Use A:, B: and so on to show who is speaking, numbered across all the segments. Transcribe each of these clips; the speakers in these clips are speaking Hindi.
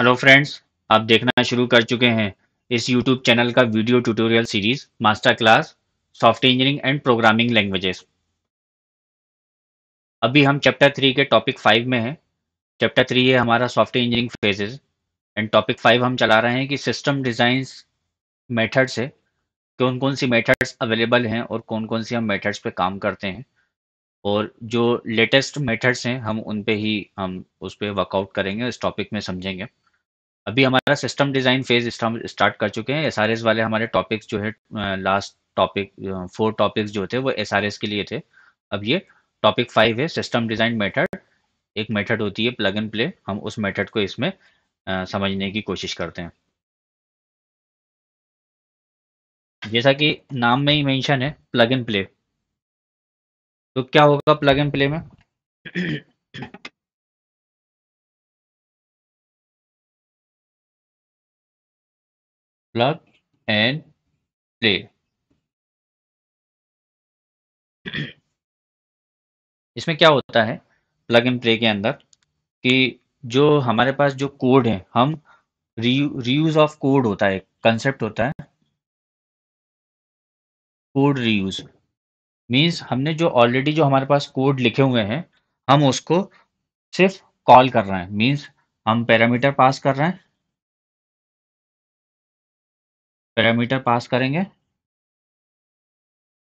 A: हेलो फ्रेंड्स आप देखना शुरू कर चुके हैं इस यूट्यूब चैनल का video tutorial series master class software engineering and programming languages अभी हम चैप्टर थ्री के टॉपिक फाइव में हैं चैप्टर थ्री है हमारा software engineering phases and topic five हम चला रहे हैं कि सिस्टम डिज़ाइन मेथड्स है कौन कौन सी मेथड्स अवेलेबल हैं और कौन कौन सी हम मेथड्स पर काम करते हैं और जो लेटेस्ट मेथड्स हैं हम उन पे ही हम उस पर वर्कआउट करेंगे इस टॉपिक में समझेंगे अभी हमारा सिस्टम डिज़ाइन फेज स्टार्ट कर चुके हैं एस वाले हमारे टॉपिक्स जो है लास्ट टॉपिक फोर टॉपिक्स जो थे वो एस के लिए थे अब ये टॉपिक फाइव है सिस्टम डिज़ाइन मेथड एक मेथड होती है प्लग एंड प्ले हम उस मेथड को इसमें आ, समझने की कोशिश करते हैं
B: जैसा कि नाम में ही मेंशन है प्लग एंड प्ले तो क्या होगा प्लग एंड प्ले में Plug and play
A: इसमें क्या होता है प्लग एंड प्ले के अंदर कि जो हमारे पास जो कोड है हम रीयूज ऑफ कोड होता है कंसेप्ट होता है कोड रीयूज मीन्स हमने जो ऑलरेडी जो हमारे पास कोड लिखे हुए हैं हम उसको सिर्फ कॉल कर रहे हैं मीन्स हम
B: पैरामीटर पास कर रहे हैं पैरामीटर पास
A: करेंगे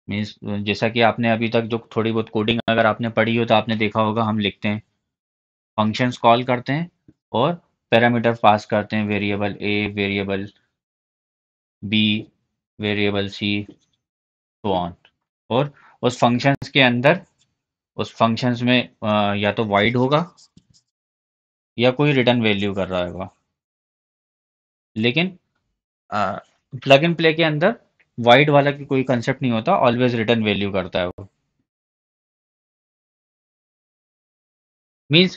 A: मीन्स जैसा कि आपने अभी तक जो थोड़ी बहुत कोडिंग अगर आपने पढ़ी हो तो आपने देखा होगा हम लिखते हैं फंक्शंस कॉल करते हैं और पैरामीटर पास करते हैं variable a variable b variable c तो ऑन और उस फंक्शंस के अंदर उस फंक्शंस में या तो वाइड होगा या कोई रिटर्न वैल्यू कर रहा होगा लेकिन प्लग एंड प्ले के अंदर वाइड वाला की कोई कंसेप्ट नहीं होता ऑलवेज रिटर्न वैल्यू करता है वो मीन्स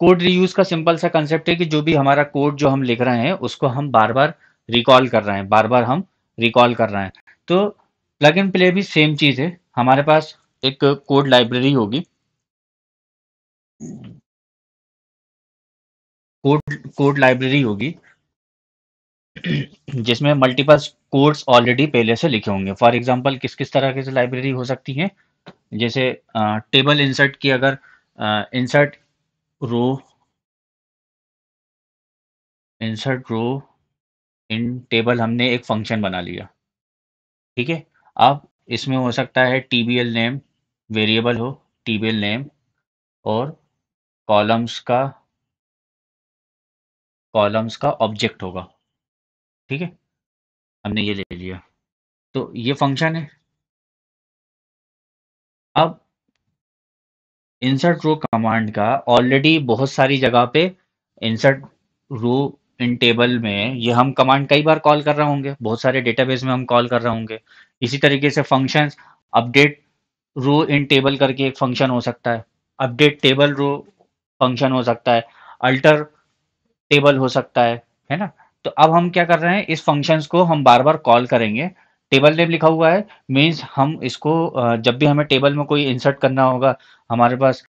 A: कोड रीयूज का सिंपल सा कंसेप्ट है कि जो भी हमारा कोड जो हम लिख रहे हैं उसको हम बार बार रिकॉल कर रहे हैं बार बार हम रिकॉल कर रहे हैं तो प्लग एंड प्ले भी सेम चीज़ है हमारे पास एक कोड लाइब्रेरी
B: होगी कोड
A: कोड लाइब्रेरी होगी जिसमें मल्टीपल कोर्स ऑलरेडी पहले से लिखे होंगे फॉर एग्जाम्पल किस किस तरह की लाइब्रेरी हो सकती है जैसे टेबल इंसर्ट की अगर insert row insert row in table हमने एक फंक्शन बना लिया ठीक है अब इसमें हो सकता है T B L name variable हो
B: टी बी एल नेम और कॉलम्स का कॉलम्स का ऑब्जेक्ट होगा ठीक है हमने ये ले लिया तो ये फंक्शन है अब
A: इंसर्ट रो कमांड का ऑलरेडी बहुत सारी जगह पे इंसर्ट रो इन टेबल में ये हम कमांड कई बार कॉल कर रहे होंगे बहुत सारे डेटाबेस में हम कॉल कर रहे होंगे इसी तरीके से function update row in table करके एक फंक्शन हो सकता है अपडेट टेबल रो फंक्शन हो सकता है अल्टर टेबल हो सकता है है ना तो अब हम क्या कर रहे हैं इस फंक्शन को हम बार बार कॉल करेंगे टेबल नेम लिखा हुआ है मीन्स हम इसको जब भी हमें टेबल में कोई इंसर्ट करना होगा हमारे पास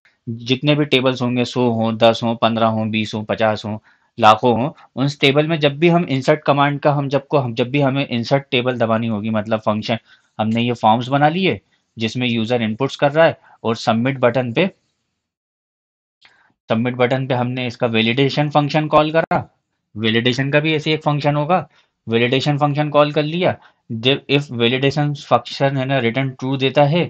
A: जितने भी टेबल्स होंगे सो हों दस हो पंद्रह हो बीस हो पचास हो लाखों हों उन टेबल में जब भी हम इंसर्ट कमांड का हम जब को हम जब भी हमें इंसर्ट टेबल दबानी होगी मतलब फंक्शन हमने ये फॉर्म्स बना लिए जिसमें यूज़र इनपुट्स कर रहा है और सबमिट बटन पे सबमिट बटन पे हमने इसका वेलिडेशन फंक्शन कॉल करा वेलिडेशन का भी ऐसे एक फंक्शन होगा वेलिडेशन फंक्शन कॉल कर लिया जब इफ वेलिडेशन फंक्शन है ना रिटर्न ट्रू देता है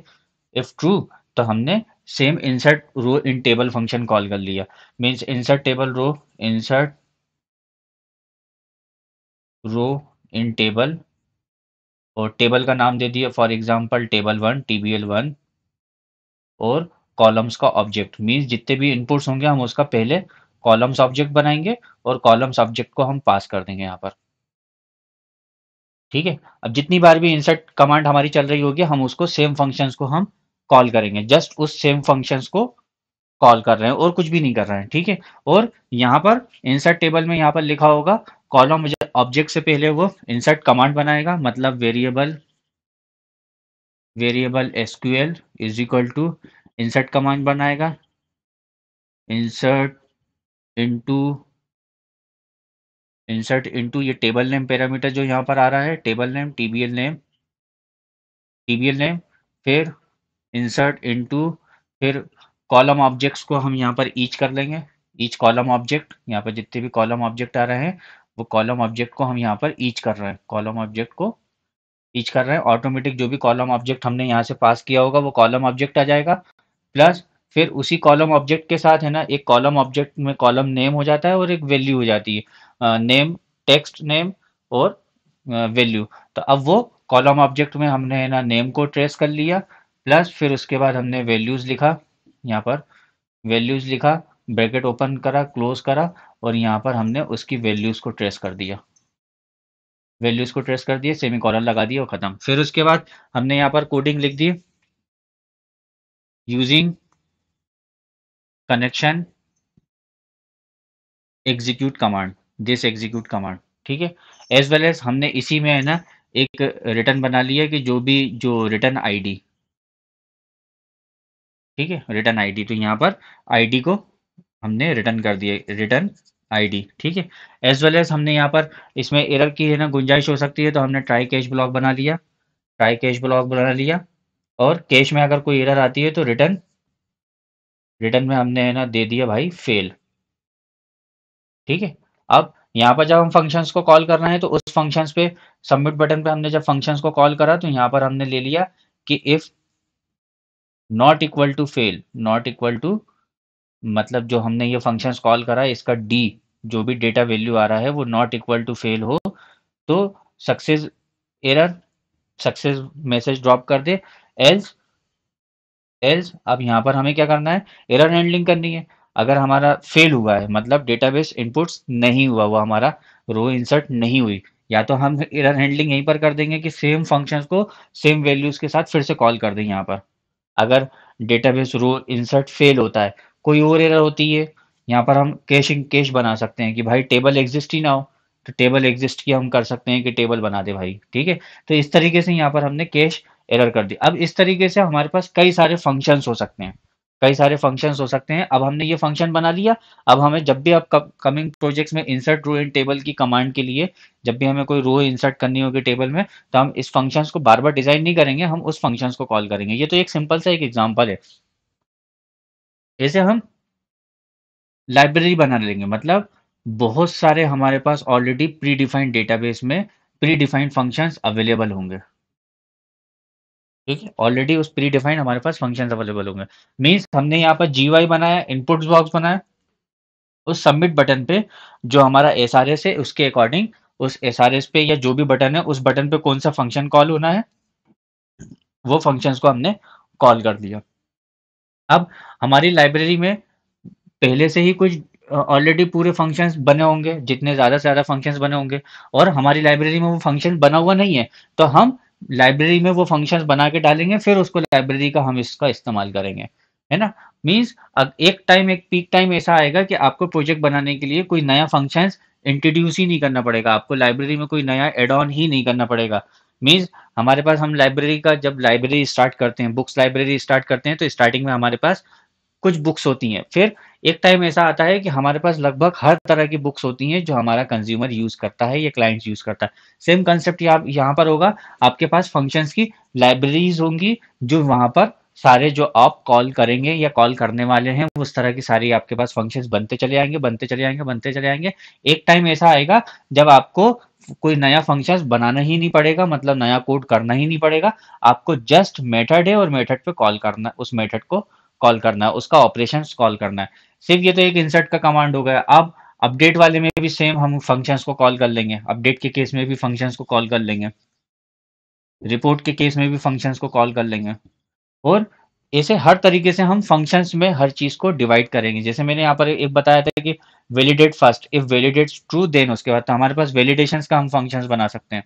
A: इफ ट्रू तो हमने same insert row in table function call कर लिया means insert table row insert row in table और टेबल का नाम दे दिया for example table one TBL one और कॉलम्स का ऑब्जेक्ट मीन्स जितने भी इनपुट्स होंगे हम उसका पहले कॉलम्स ऑब्जेक्ट बनाएंगे और कॉलम्स ऑब्जेक्ट को हम पास कर देंगे यहाँ पर ठीक है अब जितनी बार भी इंसर्ट कमांड हमारी चल रही होगी हम उसको सेम फंक्शंस को हम कॉल करेंगे जस्ट उस सेम फंक्शंस को कॉल कर रहे हैं और कुछ भी नहीं कर रहे हैं ठीक है और यहाँ पर इंसर्ट टेबल में यहाँ पर लिखा होगा कॉलम ऑब्जेक्ट से पहले वो इंसर्ट कमांड बनाएगा मतलब variable variable SQL is equal to insert command बनाएगा इंसर्ट इनटू इंसर्ट इनटू ये टेबल नेम पैरामीटर जो यहाँ पर आ रहा है table name TBL name TBL name फिर इंसर्ट इनटू फिर कॉलम ऑब्जेक्ट्स को हम यहाँ पर ईच कर लेंगे ईच कॉलम ऑब्जेक्ट यहाँ पर जितने भी कॉलम ऑब्जेक्ट आ रहे हैं वो कॉलम ऑब्जेक्ट को हम यहाँ पर ईच कर रहे हैं कॉलम ऑब्जेक्ट को ईच कर रहे हैं ऑटोमेटिक जो भी कॉलम ऑब्जेक्ट हमने यहाँ से पास किया होगा वो कॉलम ऑब्जेक्ट आ जाएगा प्लस फिर उसी कॉलम ऑब्जेक्ट के साथ है ना एक कॉलम ऑब्जेक्ट में कॉलम नेम हो जाता है और एक वैल्यू हो जाती है नेम टेक्स्ट नेम और वैल्यू तो अब वो कॉलम ऑब्जेक्ट में हमने है ना नेम को ट्रेस कर लिया प्लस फिर उसके बाद हमने वैल्यूज़ लिखा यहाँ पर वैल्यूज़ लिखा ब्रैकेट ओपन करा क्लोज करा और यहाँ पर हमने उसकी वैल्यूज़ को ट्रेस कर दिया वैल्यूज़ को ट्रेस कर दिया सेमी कॉलर लगा दिया और ख़त्म फिर उसके बाद हमने यहाँ पर कोडिंग लिख दी using connection execute command this execute command ठीक है एज वेल एज हमने इसी में है ना एक रिटर्न बना लिया कि जो भी जो रिटर्न आईडी ठीक है रिटर्न आईडी तो यहाँ पर आईडी को हमने रिटर्न कर दिए रिटर्न आईडी ठीक है एज वेल एज हमने यहाँ पर इसमें एरर की है ना गुंजाइश हो सकती है तो हमने ट्राई कैश ब्लॉक बना लिया ट्राई कैश ब्लॉक बना लिया और कैश में अगर कोई एरर आती है तो रिटर्न रिटर्न में हमने है ना दे दिया भाई फेल ठीक है अब यहाँ पर जब हम फंक्शंस को कॉल करना है तो उस फंक्शंस पे सबमिट बटन पे हमने जब फंक्शंस को कॉल करा तो यहाँ पर हमने ले लिया कि if not equal to fail not equal to मतलब जो हमने ये फंक्शंस कॉल करा इसका डी जो भी डेटा वैल्यू आ रहा है वो नॉट इक्वल टू फेल हो तो success error success message drop कर दे एल्स एल्स अब यहाँ पर हमें क्या करना है एरर हैंडलिंग करनी है अगर हमारा फेल हुआ है मतलब डेटाबेस इनपुट्स नहीं हुआ वो हमारा रो इंसर्ट नहीं हुई या तो हम एरर हैंडलिंग यहीं पर कर देंगे कि सेम फंक्शंस को सेम वैल्यूज़ के साथ फिर से कॉल कर दें यहाँ पर अगर डेटाबेस रो इंसर्ट फेल होता है कोई और एरर होती है यहाँ पर हम कैशिंग कैश बना सकते हैं कि भाई टेबल एग्जिस्ट ही ना हो तो टेबल एग्जिस्ट की हम कर सकते हैं कि टेबल बना दे भाई ठीक है तो इस तरीके से यहाँ पर हमने कैश एरर कर दी अब इस तरीके से हमारे पास कई सारे फंक्शन हो सकते हैं कई सारे फंक्शन हो सकते हैं अब हमने ये फंक्शन बना लिया अब हमें जब भी आप कमिंग प्रोजेक्ट्स में इंसर्ट रो इन टेबल की कमांड के लिए जब भी हमें कोई रो इंसर्ट करनी होगी टेबल में तो हम इस फंक्शन को बार बार डिजाइन नहीं करेंगे हम उस फंक्शन को कॉल करेंगे ये तो एक सिंपल सा एक एग्जाम्पल है जैसे हम लाइब्रेरी बना लेंगे मतलब बहुत सारे हमारे पास ऑलरेडी प्री डिफाइंड डेटाबेस में प्री डिफाइंड फंक्शन अवेलेबल होंगे ठीक है ऑलरेडी उस प्री डिफाइंड हमारे पास फंक्शन अवेलेबल होंगे मीन्स हमने यहाँ पर जी वाई बनाया इनपुट बॉक्स बनाया उस सबमिट बटन पे जो हमारा एस आर एस है उसके अकॉर्डिंग उस एस आर एस पे या जो भी बटन है उस बटन पे कौन सा फंक्शन कॉल होना है वो फंक्शन को हमने कॉल कर दिया अब हमारी लाइब्रेरी में पहले से ही कुछ ऑलरेडी पूरे फंक्शंस बने होंगे जितने ज़्यादा से ज़्यादा फंक्शंस बने होंगे और हमारी लाइब्रेरी में वो फंक्शन बना हुआ नहीं है तो हम लाइब्रेरी में वो फंक्शंस बना के डालेंगे फिर उसको लाइब्रेरी का हम इसका इस्तेमाल करेंगे है ना मीन्स एक टाइम एक पीक टाइम ऐसा आएगा कि आपको प्रोजेक्ट बनाने के लिए कोई नया फंक्शन इंट्रोड्यूस ही नहीं करना पड़ेगा आपको लाइब्रेरी में कोई नया एड ऑन ही नहीं करना पड़ेगा मीन्स हमारे पास हम लाइब्रेरी का जब लाइब्रेरी स्टार्ट करते हैं बुक्स लाइब्रेरी स्टार्ट करते हैं तो स्टार्टिंग में हमारे पास कुछ बुक्स होती हैं फिर एक टाइम ऐसा आता है कि हमारे पास लगभग हर तरह की बुक्स होती हैं जो हमारा कंज्यूमर यूज करता है या क्लाइंट यूज करता है सेम कंसेप्ट आप यहाँ पर होगा आपके पास फंक्शंस की लाइब्रेरीज होंगी जो वहां पर सारे जो आप कॉल करेंगे या कॉल करने वाले हैं उस तरह की सारी आपके पास फंक्शंस बनते चले आएंगे बनते चले आएंगे बनते चले आएंगे एक टाइम ऐसा आएगा जब आपको कोई नया फंक्शन बनाना ही नहीं पड़ेगा मतलब नया कोड करना ही नहीं पड़ेगा आपको जस्ट मेथड है और मेथड पे कॉल करना उस मेथड को कॉल करना है उसका ऑपरेशन कॉल करना है सिर्फ ये तो एक इंसर्ट का कमांड हो गया अब अपडेट वाले में भी सेम हम फंक्शंस को कॉल कर लेंगे अपडेट के केस में भी फंक्शंस को कॉल कर लेंगे रिपोर्ट के केस में भी फंक्शंस को कॉल कर लेंगे और ऐसे हर तरीके से हम फंक्शंस में हर चीज़ को डिवाइड करेंगे जैसे मैंने यहाँ पर एक बताया था कि validate first if validate true then उसके बाद तो हमारे पास वेलीडेशन का हम फंक्शन बना सकते हैं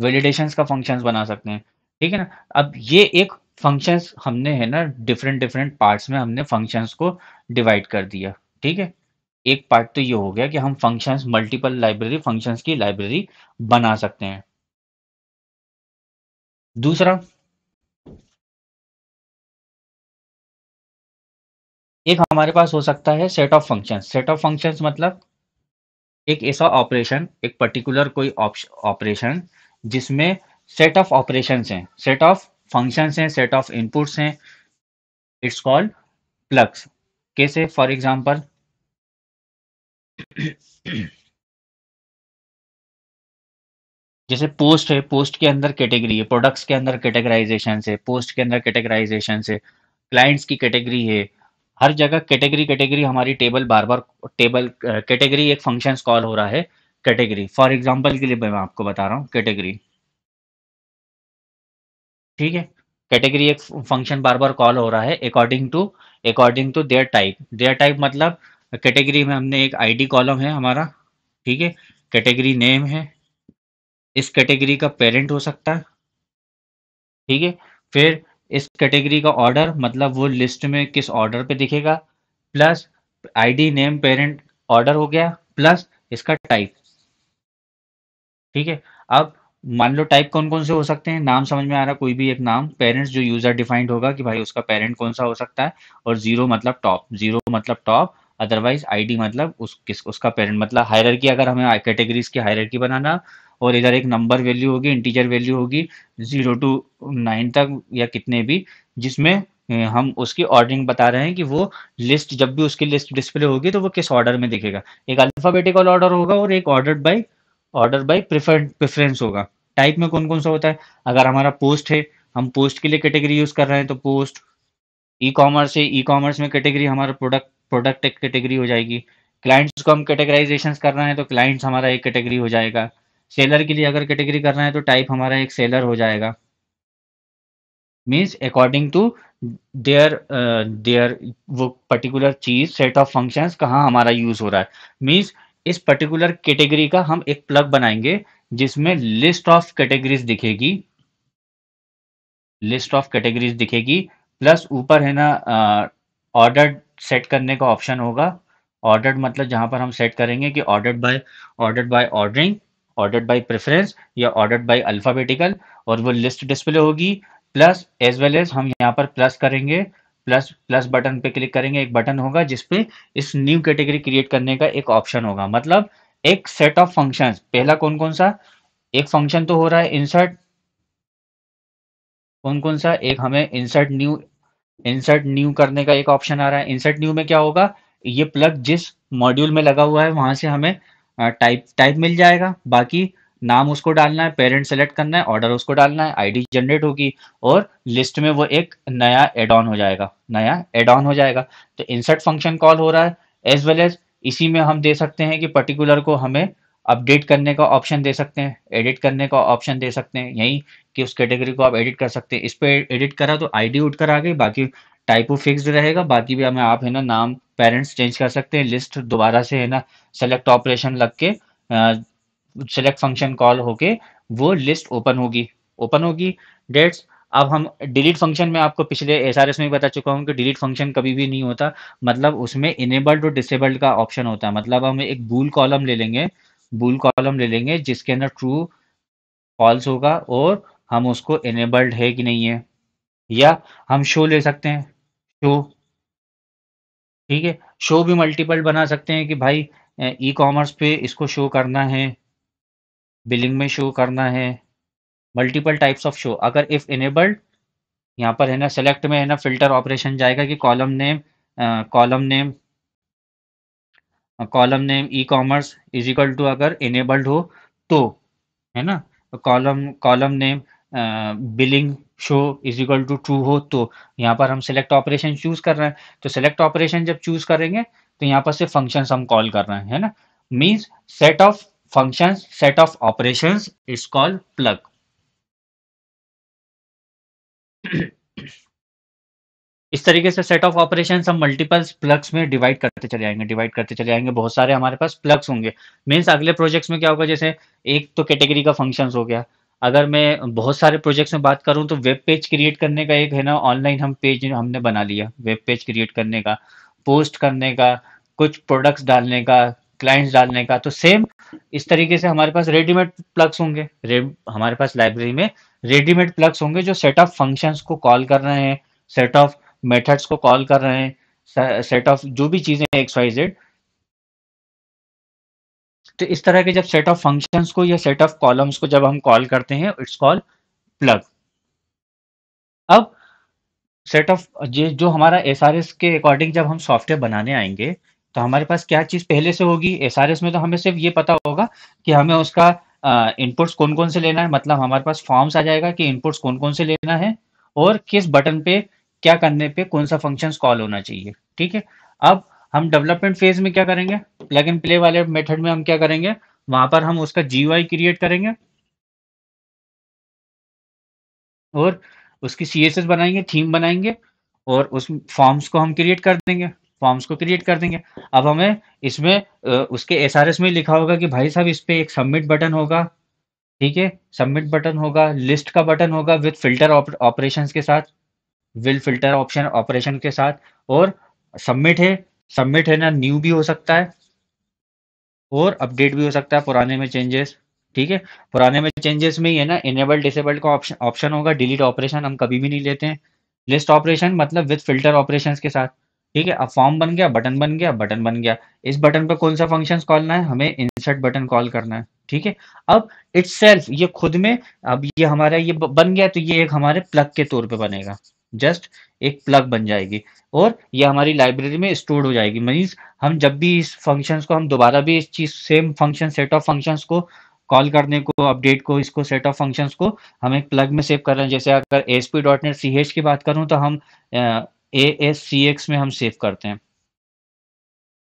A: वेलीडेशन का फंक्शन बना सकते हैं ठीक है ना अब ये एक फंक्शंस हमने है ना डिफरेंट डिफरेंट पार्ट्स में हमने फंक्शंस को डिवाइड कर दिया ठीक है एक पार्ट तो ये हो गया कि हम फंक्शंस मल्टीपल लाइब्रेरी फंक्शंस की लाइब्रेरी बना सकते
B: हैं दूसरा एक हमारे पास हो सकता है set of functions set of
A: functions मतलब एक ऐसा ऑपरेशन एक पर्टिकुलर कोई ऑपरेशन जिसमें सेट ऑफ ऑपरेशंस हैं सेट ऑफ फंक्शंस हैं सेट ऑफ इनपुट्स हैं इट्स कॉल्ड प्लग्स कैसे फॉर एग्जांपल जैसे पोस्ट है पोस्ट के अंदर कैटेगरी है प्रोडक्ट्स के अंदर कैटेगराइजेशन है पोस्ट के अंदर कैटेगराइजेशन है क्लाइंट्स की कैटेगरी है हर जगह कैटेगरी कैटेगरी हमारी टेबल बार बार टेबल कैटेगरी एक फंक्शन कॉल हो रहा है कैटेगरी फॉर एग्जाम्पल के लिए मैं आपको बता रहा हूँ कैटेगरी ठीक है कैटेगरी एक फंक्शन बार बार कॉल हो रहा है according to according to their type their type मतलब कैटेगरी में हमने एक आईडी कॉलम है हमारा ठीक है कैटेगरी नेम है इस कैटेगरी का पेरेंट हो सकता है ठीक है फिर इस कैटेगरी का ऑर्डर मतलब वो लिस्ट में किस ऑर्डर पे दिखेगा plus ID name parent order हो गया प्लस इसका टाइप ठीक है अब मान लो टाइप कौन कौन से हो सकते हैं नाम समझ में आ रहा कोई भी एक नाम पेरेंट्स जो यूजर डिफाइंड होगा कि भाई उसका पेरेंट कौन सा हो सकता है और जीरो मतलब टॉप जीरो मतलब टॉप अदरवाइज आईडी मतलब उस किस उसका पेरेंट मतलब हायर अगर हमें कैटेगरीज की हायर बनाना और इधर एक नंबर वैल्यू होगी इंटीजर वैल्यू होगी जीरो टू नाइन तक या कितने भी जिसमें हम उसकी ऑर्डरिंग बता रहे हैं कि वो लिस्ट जब भी उसकी लिस्ट डिस्प्ले होगी तो वो किस ऑर्डर में दिखेगा एक अल्फाबेटिकल ऑर्डर होगा और एक order by order by preferred preference होगा टाइप में कौन कौन सा होता है अगर हमारा पोस्ट है हम पोस्ट के लिए कैटेगरी यूज कर रहे हैं तो पोस्ट ई कॉमर्स है ई कॉमर्स में कैटेगरी हमारा प्रोडक्ट प्रोडक्ट एक कैटेगरी हो जाएगी क्लाइंट्स को हम कैटेगराइजेशन कर रहे हैं तो क्लाइंट्स हमारा एक कैटेगरी हो जाएगा सेलर के लिए अगर कैटेगरी कर रहे हैं तो टाइप हमारा एक सेलर हो जाएगा means according to their their वो पर्टिकुलर चीज सेट ऑफ फंक्शंस कहाँ हमारा यूज हो रहा है मीन्स इस पर्टिकुलर कैटेगरी का हम एक प्लग बनाएंगे जिसमें लिस्ट ऑफ कैटेगरीज दिखेगी लिस्ट ऑफ कैटेगरीज दिखेगी प्लस ऊपर है ना ऑर्डर सेट करने का ऑप्शन होगा ऑर्डर मतलब जहां पर हम सेट करेंगे कि order by order by ordering order by preference या ऑर्डर बाय अल्फाबेटिकल और वो लिस्ट डिस्प्ले होगी प्लस एज वेल एज हम यहाँ पर प्लस करेंगे प्लस प्लस बटन पे क्लिक करेंगे एक बटन होगा जिसपे इस न्यू कैटेगरी क्रिएट करने का एक ऑप्शन होगा मतलब एक सेट ऑफ फंक्शंस पहला कौन कौन सा एक फंक्शन तो हो रहा है इंसर्ट कौन कौन सा एक हमें इंसर्ट न्यू इंसर्ट न्यू करने का एक ऑप्शन आ रहा है इंसर्ट न्यू में क्या होगा ये प्लग जिस मॉड्यूल में लगा हुआ है वहां से हमें टाइप टाइप मिल जाएगा बाकी नाम उसको डालना है पेरेंट सेलेक्ट करना है ऑर्डर उसको डालना है आईडी जनरेट होगी और लिस्ट में वो एक नया एड ऑन हो जाएगा नया एड ऑन हो जाएगा तो इंसर्ट फंक्शन कॉल हो रहा है एज वेल एज इसी में हम दे सकते हैं कि पर्टिकुलर को हमें अपडेट करने का ऑप्शन दे सकते हैं एडिट करने का ऑप्शन दे सकते हैं यही कि उस कैटेगरी को आप एडिट कर सकते हैं इस पर एडिट करा तो आईडी उठ कर आ गई बाकी टाइप फिक्स रहेगा बाकी भी हमें आप है ना नाम पेरेंट्स चेंज कर सकते हैं लिस्ट दोबारा से है ना सेलेक्ट ऑपरेशन लग के सेलेक्ट फंक्शन कॉल होके वो लिस्ट ओपन होगी ओपन होगी डेट्स अब हम डिलीट फंक्शन में आपको पिछले एस आर एस में बता चुका हूँ कि डिलीट फंक्शन कभी भी नहीं होता मतलब उसमें इनेबल्ड और डिसेबल्ड का ऑप्शन होता है मतलब हम एक बूल कॉलम ले लेंगे बूल कॉलम ले लेंगे जिसके अंदर ट्रू फॉल्स होगा और हम उसको इनेबल्ड है कि नहीं है या हम शो ले सकते हैं शो ठीक है शो भी मल्टीपल बना सकते हैं कि भाई ई कॉमर्स पे इसको शो करना है बिलिंग में शो करना है मल्टीपल टाइप्स ऑफ शो अगर इफ़ इनेबल्ड यहाँ पर है ना सेलेक्ट में है ना फिल्टर ऑपरेशन जाएगा कि column name column name column name e commerce is equal to अगर इनेबल्ड हो तो है ना column column name billing show is equal to true हो तो यहाँ पर हम सेलेक्ट ऑपरेशन चूज कर रहे हैं तो सेलेक्ट ऑपरेशन जब चूज करेंगे तो यहाँ पर सिर्फ फंक्शन हम कॉल कर रहे हैं है ना means set of functions set of operations is called plug इस तरीके से सेट ऑफ ऑपरेशन हम मल्टीपल्स प्लग्स में डिवाइड करते चले जाएंगे डिवाइड करते चले जाएंगे बहुत सारे हमारे पास प्लग्स होंगे मीन्स अगले प्रोजेक्ट्स में क्या होगा जैसे एक तो कैटेगरी का फंक्शंस हो गया अगर मैं बहुत सारे प्रोजेक्ट्स में बात करूं तो वेब पेज क्रिएट करने का एक है ना ऑनलाइन हम पेज हमने बना लिया वेब पेज क्रिएट करने का पोस्ट करने का कुछ प्रोडक्ट्स डालने का क्लाइंट्स डालने का तो सेम इस तरीके से हमारे पास रेडीमेड प्लग्स होंगे हमारे पास लाइब्रेरी में रेडीमेड प्लग्स होंगे जो सेट ऑफ फंक्शंस को कॉल कर रहे हैं सेट ऑफ मेथड्स को कॉल कर रहे हैं सेट ऑफ जो भी चीजें एक्स वाई जेड तो इस तरह के जब सेट ऑफ फंक्शंस को या सेट ऑफ कॉलम्स को जब हम कॉल करते हैं इट्स कॉल प्लग अब सेट ऑफ जो हमारा एस के अकॉर्डिंग जब हम सॉफ्टवेयर बनाने आएंगे तो हमारे पास क्या चीज़ पहले से होगी एस में तो हमें सिर्फ ये पता होगा कि हमें उसका इनपुट्स कौन कौन से लेना है मतलब हमारे पास फॉर्म्स आ जाएगा कि इनपुट्स कौन कौन से लेना है और किस बटन पे क्या करने पे कौन सा फंक्शन कॉल होना चाहिए ठीक है अब हम डेवलपमेंट फेज में क्या करेंगे प्लग एंड प्ले वाले मेथड में हम क्या करेंगे वहां पर हम उसका जीयूआई क्रिएट करेंगे और उसकी सीएसएस बनाएंगे थीम बनाएंगे और उस फॉर्म्स को हम क्रिएट कर देंगे फॉर्म्स को क्रिएट कर देंगे अब हमें इसमें उसके एस में लिखा होगा कि भाई साहब इस पर एक सबमिट बटन होगा ठीक है सबमिट बटन होगा लिस्ट का बटन होगा विद फिल्टर ऑपरेशन के साथ विल फिल्टर ऑप्शन ऑपरेशन के साथ और सबमिट है सबमिट है ना न्यू भी हो सकता है और अपडेट भी हो सकता है पुराने में चेंजेस ठीक है पुराने में चेंजेस में ही है ना इनेबल डिसेबल्ड का ऑप्शन ऑप्शन होगा डिलीट ऑपरेशन हम कभी भी नहीं लेते हैं लिस्ट ऑपरेशन मतलब विद फिल्टर ऑपरेशन के साथ ठीक है अब फॉर्म बन गया बटन बन गया बटन बन गया इस बटन पर कौन सा फंक्शन कॉल ना है हमें इंसर्ट बटन कॉल करना है ठीक है अब इट्स ये खुद में अब ये हमारा ये बन गया तो ये एक हमारे प्लग के तौर पे बनेगा जस्ट एक प्लग बन जाएगी और ये हमारी लाइब्रेरी में स्टोर हो जाएगी मीन्स हम जब भी इस फंक्शंस को हम दोबारा भी इस चीज same function set of functions को कॉल करने को अपडेट को इसको सेट ऑफ फंक्शंस को हम एक प्लग में सेव कर रहे हैं जैसे अगर S P dot net C H की बात करूँ तो हम ए एस सी एक्स में हम सेव करते हैं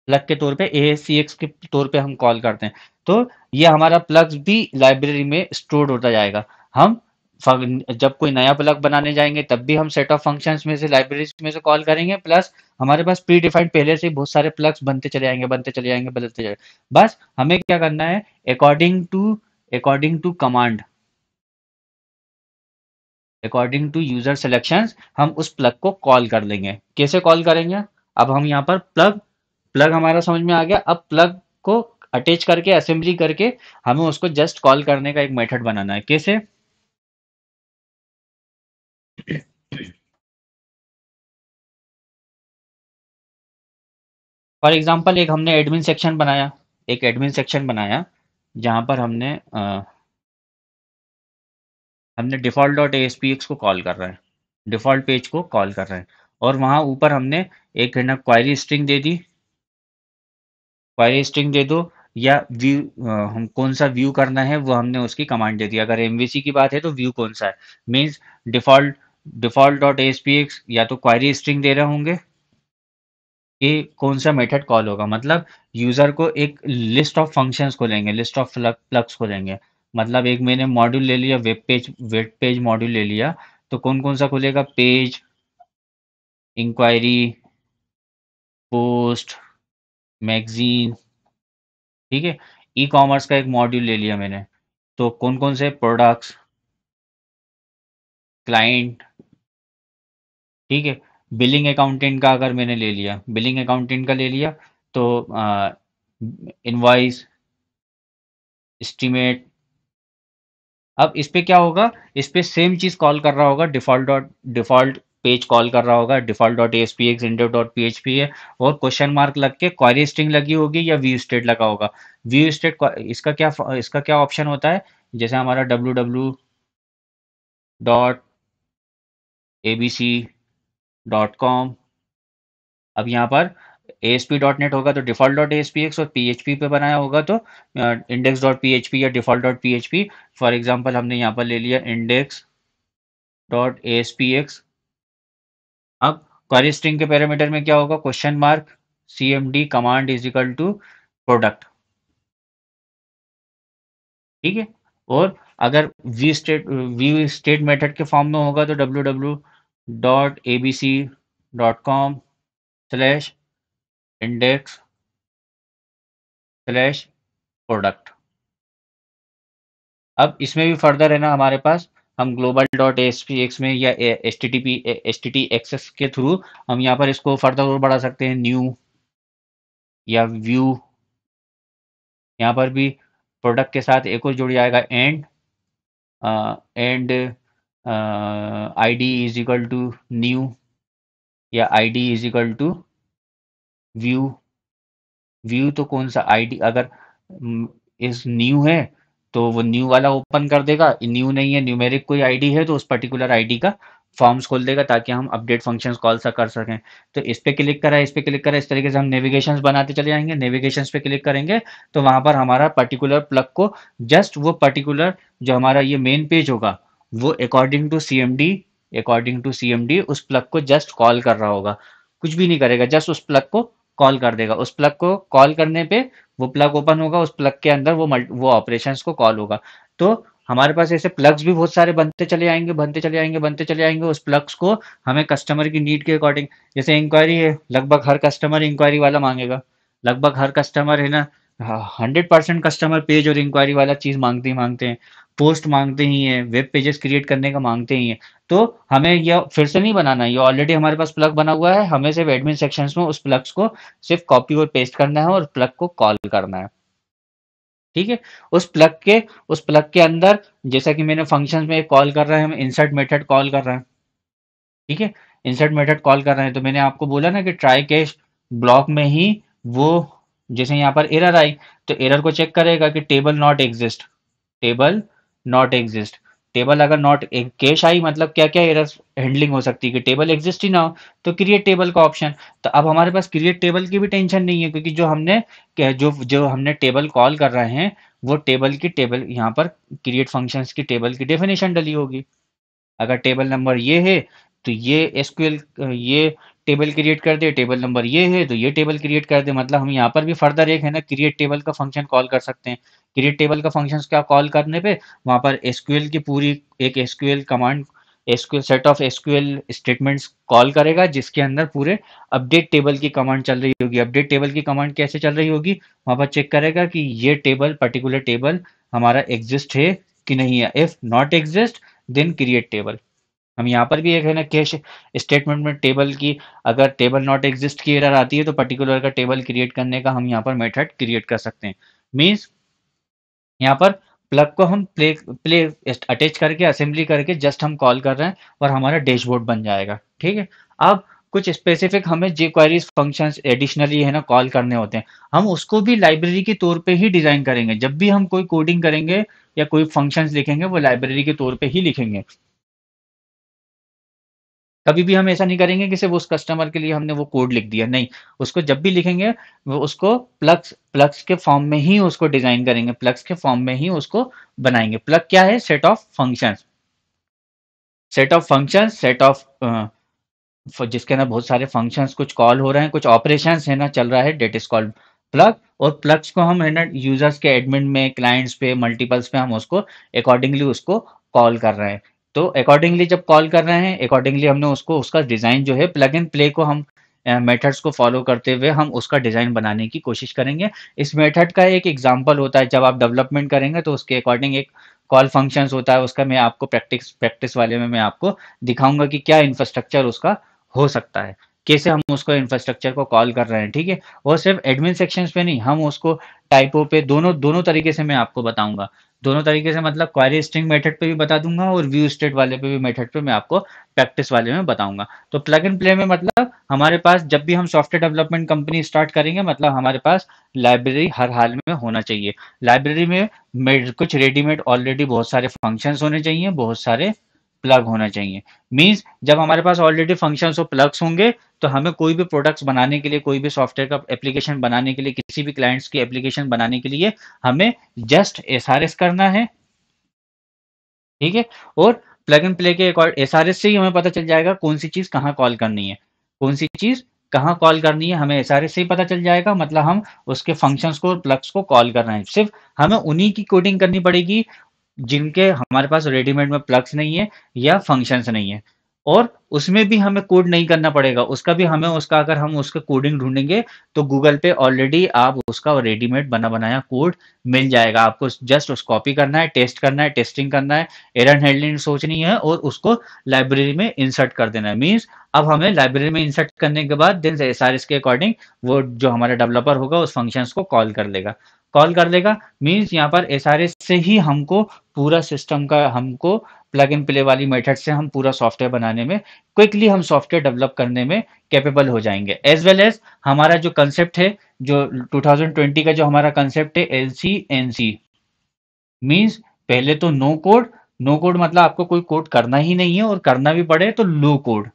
A: प्लग के तौर पे ए एस सी एक्स के तौर पे हम कॉल करते हैं तो ये हमारा प्लग भी लाइब्रेरी में स्टोर होता जाएगा हम जब कोई नया प्लग बनाने जाएंगे तब भी हम सेट ऑफ फंक्शंस में से लाइब्रेरीज में से कॉल करेंगे प्लस हमारे पास प्री डिफाइंड पहले से बहुत सारे प्लग्स बनते चले जाएंगे बनते चले जाएंगे बदलते चले बस हमें क्या करना है according to according to command according to user selection हम उस प्लग को कॉल कर लेंगे कैसे कॉल करेंगे अब हम यहाँ पर प्लग प्लग हमारा समझ में आ गया अब प्लग को अटैच करके असेंबली करके हमें उसको जस्ट कॉल करने का एक मेथड बनाना है कैसे
B: फॉर एग्जाम्पल एक हमने एडमिन सेक्शन
A: बनाया एक एडमिन सेक्शन बनाया जहां पर हमने आ, हमने डिफ़ॉल्ट डॉट ए को कॉल कर रहे हैं डिफ़ॉल्ट पेज को कॉल कर रहे हैं और वहां ऊपर हमने एक है ना क्वायरी स्ट्रिंग दे दी क्वायरी स्ट्रिंग दे दो या व्यू हम कौन सा व्यू करना है वो हमने उसकी कमांड दे दी अगर एम की बात है तो व्यू कौन सा है means default default dot S या तो क्वायरी स्ट्रिंग दे रहे होंगे कि कौन सा मेथड कॉल होगा मतलब यूज़र को एक लिस्ट ऑफ फंक्शंस खोलेंगे लिस्ट ऑफ प्लग्स खोलेंगे मतलब एक मैंने मॉड्यूल ले लिया web page web page module ले लिया तो कौन कौन सा खुलेगा पेज इंक्वायरी पोस्ट मैगजीन ठीक है ई कॉमर्स का एक मॉड्यूल ले लिया मैंने तो कौन कौन से
B: प्रोडक्ट्स क्लाइंट ठीक है
A: बिलिंग अकाउंटेंट का अगर मैंने ले लिया बिलिंग अकाउंटेंट का ले लिया तो इनवाइस एस्टीमेट अब इस पर क्या होगा इस पर सेम चीज़ कॉल कर रहा होगा default dot default page call कर रहा होगा default dot S P X index dot P H P है और क्वेश्चन मार्क लग के क्वारी स्ट्रिंग लगी होगी या व्यू स्टेट लगा होगा व्यू स्टेट इसका क्या इसका क्या ऑप्शन होता है जैसे हमारा W W dot A B C dot com अब यहाँ पर एसपी डॉट नेट होगा तो डिफॉल्ट डॉट एएसपी एक्स और पीएचपी पे बनाया होगा तो इंडेक्स डॉट पीएचपी या default dot PHP for example हमने यहाँ पर ले लिया इंडेक्स डॉट एएसपी एक्स अब क्वेरी स्ट्रिंग के पैरामीटर में क्या होगा question mark C M D command is equal to product ठीक है और अगर we state we state method के फॉर्म में होगा तो W W dot A B C dot com slash index slash product अब इसमें भी फर्दर है ना हमारे पास हम global dot S P X में या S T T P S T T access के थ्रू हम यहाँ पर इसको फर्दर और बढ़ा सकते हैं न्यू या व्यू यहाँ पर भी प्रोडक्ट के साथ एक और जुड़ जाएगा and and I D is equal to new या I D is equal to view view तो कौन सा आईडी अगर इस न्यू है तो वो न्यू वाला ओपन कर देगा न्यू नहीं है न्यूमेरिक कोई आईडी है तो उस पर्टिकुलर आईडी का फॉर्म्स खोल देगा ताकि हम अपडेट फंक्शंस कॉल सा कर सकें तो इस पर क्लिक करा इस पर क्लिक करा इस तरीके से हम नेविगेशन बनाते चले जाएंगे नेविगेशन पे क्लिक करेंगे तो वहां पर हमारा पर्टिकुलर प्लग को जस्ट वो पर्टिकुलर जो हमारा ये मेन पेज होगा वो according to C according to C उस प्लग को जस्ट कॉल कर रहा होगा कुछ भी नहीं करेगा जस्ट उस प्लग को कॉल कर देगा उस प्लग को कॉल करने पे वो प्लग ओपन होगा उस प्लग के अंदर वो वो ऑपरेशन को कॉल होगा तो हमारे पास ऐसे प्लग्स भी बहुत सारे बनते चले आएंगे बनते चले आएंगे बनते चले आएंगे उस प्लग्स को हमें कस्टमर की नीड के अकॉर्डिंग जैसे इंक्वायरी है लगभग हर कस्टमर इंक्वायरी वाला मांगेगा लगभग हर कस्टमर है ना हंड्रेड परसेंट कस्टमर पेज और इंक्वायरी वाला चीज़ मांगते ही मांगते हैं पोस्ट मांगते ही हैं वेब पेजेस क्रिएट करने का मांगते ही हैं तो हमें यह फिर से नहीं बनाना है ये ऑलरेडी हमारे पास प्लग बना हुआ है हमें सिर्फ एडमिन सेक्शन में उस प्लग्स को सिर्फ कॉपी और पेस्ट करना है और प्लग को कॉल करना है ठीक है उस प्लग के उस प्लग के अंदर जैसा कि मैंने फंक्शन में कॉल कर रहे हैं इंसर्ट मेथड कॉल कर रहे हैं ठीक है इंसर्ट मेथड कॉल कर रहे हैं तो मैंने आपको बोला ना कि ट्राई कैश ब्लॉक में ही वो जैसे यहाँ पर एरर आई तो एरर को चेक करेगा कि table not exist table not exist table अगर नॉट कैश आई मतलब क्या क्या एरर हैंडलिंग हो सकती है कि टेबल एग्जिस्ट ही ना हो तो क्रिएट टेबल का ऑप्शन तो अब हमारे पास क्रिएट टेबल की भी टेंशन नहीं है क्योंकि जो हमने जो जो हमने टेबल कॉल कर रहे हैं वो टेबल की टेबल यहाँ पर क्रिएट फंक्शन की टेबल की डेफिनेशन डली होगी अगर टेबल नंबर ये है तो ये एसक्यूएल ये टेबल क्रिएट कर दे टेबल नंबर ये है तो ये टेबल क्रिएट कर दे मतलब हम यहाँ पर भी फर्दर एक है ना क्रिएट टेबल का फंक्शन कॉल कर सकते हैं क्रिएट टेबल का फंक्शन क्या कॉल करने पे वहाँ पर एसक्यूएल की पूरी एक SQL command SQL set of SQL statements call करेगा जिसके अंदर पूरे अपडेट टेबल की कमांड चल रही होगी अपडेट टेबल की कमांड कैसे चल रही होगी वहाँ पर चेक करेगा कि ये टेबल पर्टिकुलर टेबल हमारा एग्जिस्ट है कि नहीं है if not exist then create table हम यहाँ पर भी एक है ना कैश स्टेटमेंट में टेबल की अगर टेबल नॉट एग्जिस्ट की एरर आती है तो पर्टिकुलर का टेबल क्रिएट करने का हम यहाँ पर मेथड क्रिएट कर सकते हैं मीन्स यहाँ पर प्लग को हम प्ले प्ले अटैच करके असेंबली करके जस्ट हम कॉल कर रहे हैं और हमारा डैशबोर्ड बन जाएगा ठीक है अब कुछ स्पेसिफिक हमें जे क्वारीज फंक्शंस एडिशनली है ना कॉल करने होते हैं हम उसको भी लाइब्रेरी के तौर पे ही डिज़ाइन करेंगे जब भी हम कोई कोडिंग करेंगे या कोई फंक्शंस लिखेंगे वो लाइब्रेरी के तौर पे ही लिखेंगे कभी भी हम ऐसा नहीं करेंगे कि सिर्फ उस कस्टमर के लिए हमने वो कोड लिख दिया नहीं उसको जब भी लिखेंगे वो उसको प्लग्स प्लग्स के फॉर्म में ही उसको डिजाइन करेंगे प्लग्स के फॉर्म में ही उसको बनाएंगे प्लग क्या है set of function set of function set of जिसके ना बहुत सारे फंक्शन कुछ कॉल हो रहे हैं कुछ ऑपरेशन है ना चल रहा है डेट इज कॉल्ड प्लग और प्लग्स को हम है ना यूजर्स के एडमिट में क्लाइंट्स पे मल्टीपल्स पे हम उसको अकॉर्डिंगली उसको कॉल कर रहे हैं तो अकॉर्डिंगली जब कॉल कर रहे हैं अकॉर्डिंगली हमने उसको उसका डिज़ाइन जो है प्लग एंड प्ले को हम मेथड्स को फॉलो करते हुए हम उसका डिज़ाइन बनाने की कोशिश करेंगे इस मेथड का एक एग्जाम्पल होता है जब आप डेवलपमेंट करेंगे तो उसके अकॉर्डिंग एक कॉल फंक्शन होता है उसका मैं आपको प्रैक्टिस प्रैक्टिस वाले में मैं आपको दिखाऊंगा कि क्या इंफ्रास्ट्रक्चर उसका हो सकता है कैसे हम उसको इंफ्रास्ट्रक्चर को कॉल कर रहे हैं ठीक है वो सिर्फ एडमिन सेक्शन पे नहीं हम उसको टाइपों पे दोनों दोनों तरीके से मैं आपको बताऊंगा दोनों तरीके से मतलब क्वारी स्ट्रिंग मेथड पे भी बता दूंगा और व्यू स्टेट वाले पे भी मेथड पे मैं आपको प्रैक्टिस वाले में बताऊंगा तो प्लग एंड प्ले में मतलब हमारे पास जब भी हम सॉफ्टवेयर डेवलपमेंट कंपनी स्टार्ट करेंगे मतलब हमारे पास लाइब्रेरी हर हाल में होना चाहिए लाइब्रेरी में कुछ रेडीमेड ऑलरेडी बहुत सारे फंक्शन होने चाहिए बहुत सारे प्लग होना चाहिए मीन्स जब हमारे पास ऑलरेडी फंक्शंस और प्लग्स होंगे तो हमें कोई भी प्रोडक्ट्स बनाने के लिए कोई भी सॉफ्टवेयर का एप्लीकेशन बनाने के लिए किसी भी क्लाइंट्स की एप्लीकेशन बनाने के लिए हमें जस्ट एस करना है ठीक है और प्लग एंड प्ले के एस आर एस से ही हमें पता चल जाएगा कौन सी चीज कहाँ कॉल करनी है कौन सी चीज कहाँ कॉल करनी है हमें एस आर एस से ही पता चल जाएगा मतलब हम उसके फंक्शंस को प्लग्स को कॉल कर रहे हैं सिर्फ हमें उन्हीं की कोडिंग करनी पड़ेगी जिनके हमारे पास रेडीमेड में प्लग्स नहीं है या फंक्शंस नहीं है और उसमें भी हमें कोड नहीं करना पड़ेगा उसका भी हमें उसका अगर हम उसका कोडिंग ढूंढेंगे तो गूगल पे ऑलरेडी आप उसका रेडीमेड बना बनाया कोड मिल जाएगा आपको जस्ट उस कॉपी करना है टेस्ट करना है टेस्टिंग करना है एरन हैंडलिंग सोचनी है और उसको लाइब्रेरी में इंसर्ट कर देना है मीन्स अब हमें लाइब्रेरी में इंसर्ट करने के बाद देन एस के अकॉर्डिंग वो जो हमारा डेवलपर होगा उस फंक्शन को कॉल कर लेगा कॉल कर देगा मीन्स यहाँ पर एस से ही हमको पूरा सिस्टम का हमको प्लग इन प्ले वाली मेथड से हम पूरा सॉफ्टवेयर बनाने में क्विकली हम सॉफ्टवेयर डेवलप करने में कैपेबल हो जाएंगे एज वेल एज हमारा जो कंसेप्ट है जो 2020 का जो हमारा कंसेप्ट है L C N C means पहले तो नो कोड नो कोड मतलब आपको कोई कोड करना ही नहीं है और करना भी पड़े तो लो कोड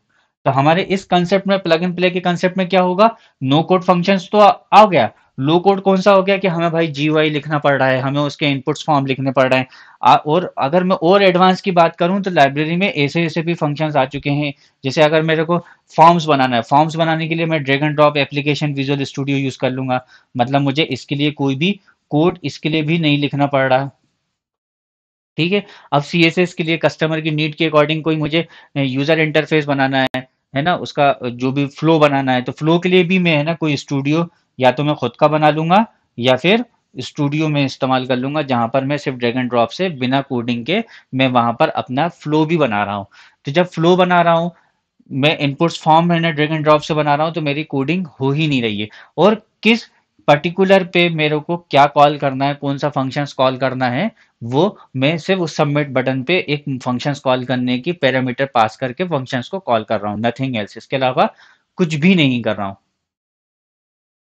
A: तो हमारे इस कंसेप्ट में प्लग एंड प्ले के कंसेप्ट में क्या होगा नो कोड फंक्शंस तो आ, आ गया लो कोड कौन सा हो गया कि हमें भाई जी लिखना पड़ रहा है हमें उसके इनपुट्स फॉर्म लिखने पड़ रहे हैं और अगर मैं और एडवांस की बात करूं तो लाइब्रेरी में ऐसे ऐसे भी फंक्शंस आ चुके हैं जैसे अगर मेरे को फॉर्म्स बनाना है फॉर्म्स बनाने के लिए मैं drag and drop application visual studio use कर लूंगा मतलब मुझे इसके लिए कोई भी कोड इसके लिए भी नहीं लिखना पड़ रहा ठीक है अब सी के लिए कस्टमर की नीड के अकॉर्डिंग कोई मुझे यूज़र इंटरफेस बनाना है है ना उसका जो भी फ्लो बनाना है तो फ्लो के लिए भी मैं है ना कोई स्टूडियो या तो मैं खुद का बना लूंगा या फिर स्टूडियो में इस्तेमाल कर लूंगा जहां पर मैं सिर्फ ड्रैग एंड ड्रॉप से बिना कोडिंग के मैं वहां पर अपना फ्लो भी बना रहा हूँ तो जब फ्लो बना रहा हूँ मैं इनपुट्स फॉर्म मैंने ड्रैग एंड ड्रॉप से बना रहा हूँ तो मेरी कोडिंग हो ही नहीं रही है और किस पर्टिकुलर पे मेरे को क्या कॉल करना है कौन सा फंक्शंस कॉल करना है वो मैं सिर्फ उस सबमिट बटन पे एक फंक्शंस कॉल करने की पैरामीटर पास करके फंक्शंस को कॉल कर रहा हूँ नथिंग एल्स इसके अलावा कुछ भी नहीं कर रहा हूँ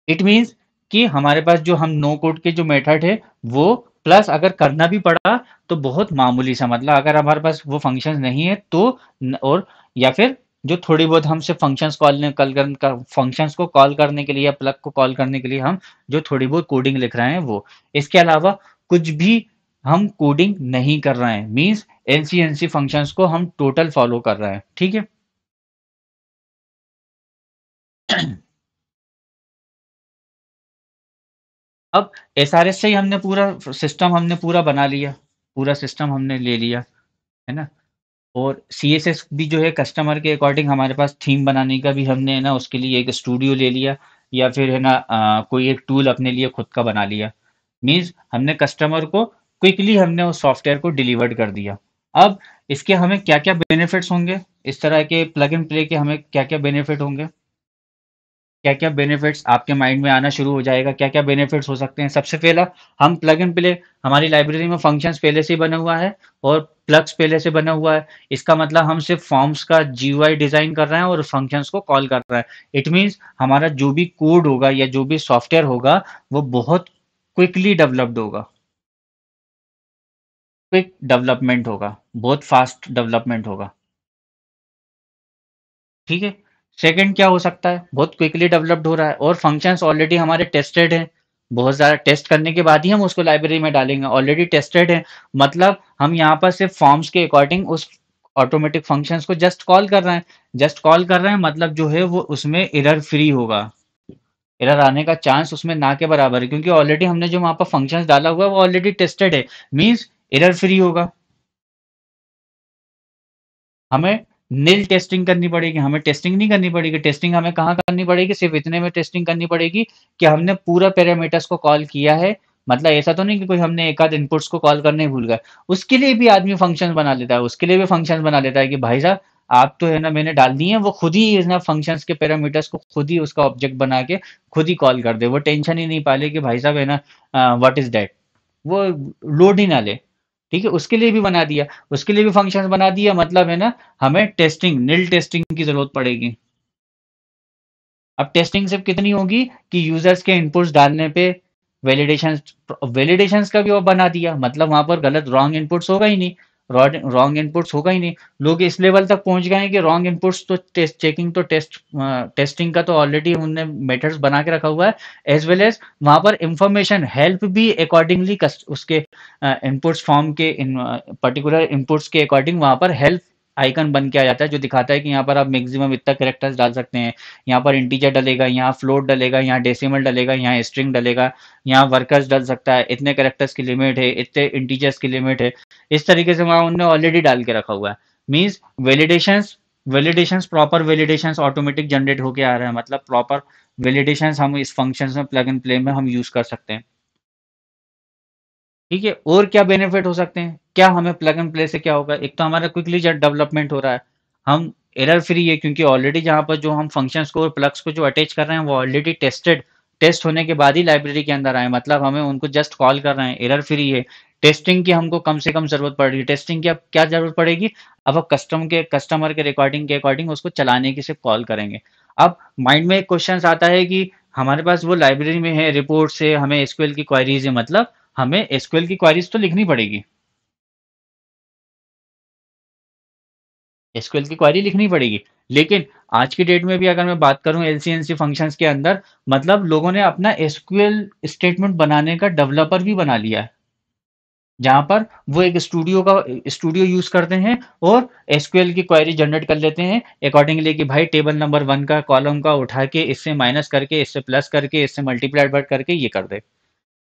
A: इट मीन्स कि हमारे पास जो हम नो कोड के जो मेथड है वो प्लस अगर करना भी पड़ा तो बहुत मामूली सा मतलब अगर हमारे पास वो फंक्शन नहीं है तो और या फिर जो थोड़ी बहुत हमसे फंक्शंस कॉल कॉल कर फंक्शंस को कॉल करने के लिए या प्लग को कॉल करने के लिए हम जो थोड़ी बहुत कोडिंग लिख रहे हैं वो इसके अलावा कुछ भी हम कोडिंग नहीं कर रहे हैं मीन्स एनसी एनसी फंक्शंस को हम टोटल फॉलो कर रहे हैं ठीक है अब एस आर एस से ही हमने पूरा सिस्टम हमने पूरा बना लिया पूरा सिस्टम हमने ले लिया है ना और सी एस एस भी जो है कस्टमर के अकॉर्डिंग हमारे पास थीम बनाने का भी हमने है ना उसके लिए एक स्टूडियो ले लिया या फिर है ना आ, कोई एक टूल अपने लिए खुद का बना लिया मीन्स हमने कस्टमर को क्विकली हमने उस सॉफ्टवेयर को डिलीवर्ड कर दिया अब इसके हमें क्या क्या बेनिफिट्स होंगे इस तरह के प्लग एंड प्ले के हमें क्या क्या बेनिफिट होंगे क्या क्या बेनिफिट्स आपके माइंड में आना शुरू हो जाएगा क्या क्या बेनिफिट्स हो सकते हैं सबसे पहला हम प्लग इन प्ले हमारी लाइब्रेरी में फंक्शंस पहले से बना हुआ है और प्लग्स पहले से बना हुआ है इसका मतलब हम सिर्फ फॉर्म्स का जी डिजाइन कर रहे हैं और फंक्शंस को कॉल कर रहे हैं इट मीन्स हमारा जो भी कोड होगा या जो भी सॉफ्टवेयर होगा वो बहुत क्विकली डेवलप्ड होगा क्विक डेवलपमेंट होगा बहुत फास्ट डेवलपमेंट होगा ठीक है सेकंड क्या हो सकता है बहुत क्विकली डेवलप्ड हो रहा है और फंक्शंस ऑलरेडी हमारे टेस्टेड हैं बहुत ज़्यादा टेस्ट करने के बाद ही हम उसको लाइब्रेरी में डालेंगे ऑलरेडी टेस्टेड है मतलब हम यहाँ पर सिर्फ फॉर्म्स के अकॉर्डिंग उस ऑटोमेटिक फंक्शंस को जस्ट कॉल कर रहे हैं जस्ट कॉल कर रहे हैं मतलब जो है वो उसमें एरर फ्री होगा एरर आने का चांस उसमें ना के बराबर है क्योंकि ऑलरेडी हमने जो वहाँ पर फंक्शन डाला हुआ है वो ऑलरेडी टेस्टेड है मीन्स एरर फ्री होगा हमें नील टेस्टिंग करनी पड़ेगी हमें टेस्टिंग नहीं करनी पड़ेगी टेस्टिंग हमें कहाँ करनी पड़ेगी सिर्फ इतने में टेस्टिंग करनी पड़ेगी कि हमने पूरा पैरामीटर्स को कॉल किया है मतलब ऐसा तो नहीं कि कोई हमने एक आध इनपुट्स को कॉल करने भूल गया उसके लिए भी आदमी फंक्शन बना लेता है उसके लिए भी फंक्शन बना लेता है कि भाई साहब आप तो है ना मैंने डाल दी है वो खुद ही ना फंक्शंस के पैरामीटर्स को खुद ही उसका ऑब्जेक्ट बना के खुद ही कॉल कर दे वो टेंशन ही नहीं पा ले कि भाई साहब है ना व्हाट इज दैट वो लोड ही ना ले ठीक है उसके लिए भी बना दिया उसके लिए भी फंक्शन बना दिया मतलब है ना हमें टेस्टिंग नील टेस्टिंग की जरूरत पड़ेगी अब टेस्टिंग सिर्फ कितनी होगी कि यूजर्स के इनपुट्स डालने पे वैलिडेशन वैलिडेशन का भी वो बना दिया मतलब वहां पर गलत रॉन्ग इनपुट्स होगा ही नहीं रॉन्ग इनपुट्स होगा ही नहीं लोग इस लेवल तक पहुंच गए हैं कि रॉन्ग इनपुट्स तो टेस्ट चेकिंग तो टेस्ट टेस्टिंग का तो ऑलरेडी उनने मेथड्स बना के रखा हुआ है एज वेल एज वहां पर इंफॉर्मेशन हेल्प भी अकॉर्डिंगली उसके इनपुट्स फॉर्म के पर्टिकुलर इनपुट्स के अकॉर्डिंग वहां पर हेल्प आइकन बन के आ जाता है जो दिखाता है कि यहाँ पर आप मैक्सिमम इतना करेक्टर्स डाल सकते हैं यहाँ पर इंटीजर डलेगा यहाँ फ्लोट डलेगा यहाँ डेसिमल डलेगा यहाँ स्ट्रिंग डलेगा यहाँ वर्कर्स डल सकता है इतने करेक्टर्स की लिमिट है इतने इंटीजर्स की लिमिट है इस तरीके से वहाँ उनने ऑलरेडी डाल के रखा हुआ है means validation validation proper validation automatic generate होके आ रहे हैं मतलब प्रॉपर वेलिडेशन हम इस फंक्शन में प्लग एंड प्ले में हम यूज़ कर सकते हैं ठीक है और क्या बेनिफिट हो सकते हैं क्या हमें प्लग एंड प्ले से क्या होगा एक तो हमारा क्विकली जो डेवलपमेंट हो रहा है हम एरर फ्री है क्योंकि ऑलरेडी जहां पर जो हम फंक्शंस को और प्लग्स को जो अटैच कर रहे हैं वो ऑलरेडी टेस्टेड टेस्ट होने के बाद ही लाइब्रेरी के अंदर आए मतलब हमें उनको जस्ट कॉल कर रहे हैं एरर फ्री है टेस्टिंग की हमको कम से कम जरूरत पड़ रही है टेस्टिंग की अब क्या जरूरत पड़ेगी अब अब कस्टम के कस्टमर के रिकॉर्डिंग के अकॉर्डिंग उसको चलाने की सिर्फ कॉल करेंगे अब माइंड में एक क्वेश्चन आता है कि हमारे पास वो लाइब्रेरी में है रिपोर्ट से हमें एसक्यूएल की क्वारीज है मतलब हमें एसक्यूएल की क्वारीज तो लिखनी पड़ेगी एसक्यूएल की क्वारी लिखनी पड़ेगी लेकिन आज की डेट में भी अगर मैं बात करूं एलसीएनसी फंक्शंस के अंदर मतलब लोगों ने अपना एसक्यूएल स्टेटमेंट बनाने का डेवलपर भी बना लिया है जहां पर वो एक स्टूडियो का स्टूडियो यूज करते हैं और एसक्यूएल की क्वायरी जनरेट कर लेते हैं अकॉर्डिंगली कि भाई टेबल नंबर वन का कॉलम का उठा के इससे माइनस करके इससे प्लस करके इससे मल्टीप्लाइड करके ये कर दे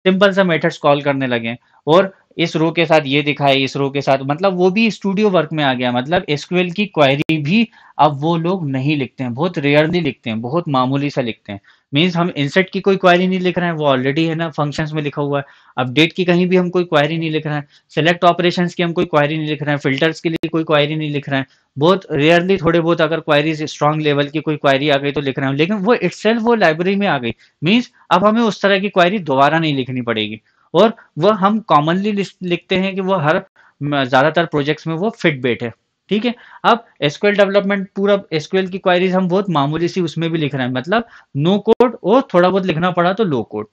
A: सिंपल सा मेथड्स कॉल करने लगे और इस रो के साथ ये दिखाए इस रो के साथ मतलब वो भी स्टूडियो वर्क में आ गया मतलब एसक्यूएल की क्वेरी भी अब वो लोग नहीं लिखते हैं बहुत रेयरली लिखते हैं बहुत मामूली सा लिखते हैं मीन्स हम इंसर्ट की कोई क्वायरी नहीं लिख रहे हैं वो ऑलरेडी है ना फंक्शंस में लिखा हुआ है अपडेट की कहीं भी हम कोई क्वायरी नहीं लिख रहे हैं सेलेक्ट ऑपरेशंस की हम कोई क्वायरी नहीं लिख रहे हैं फिल्टर्स के लिए कोई क्वायरी नहीं लिख रहे हैं बहुत रेयरली थोड़े बहुत अगर क्वायरी स्ट्रॉन्ग लेवल की कोई क्वायरी आ गई तो लिख रहे हैं लेकिन वो इट वो लाइब्रेरी में आ गई मीन्स अब हमें उस तरह की क्वायरी दोबारा नहीं लिखनी पड़ेगी और वह हम कॉमनली लिखते हैं कि वो हर ज़्यादातर प्रोजेक्ट्स में वो फिट बैठे है ठीक है अब एसक्यूएल डेवलपमेंट पूरा एसक्यूएल की क्वायरीज हम बहुत मामूली सी उसमें भी लिख रहे हैं मतलब नो कोड और थोड़ा बहुत लिखना पड़ा तो लो कोड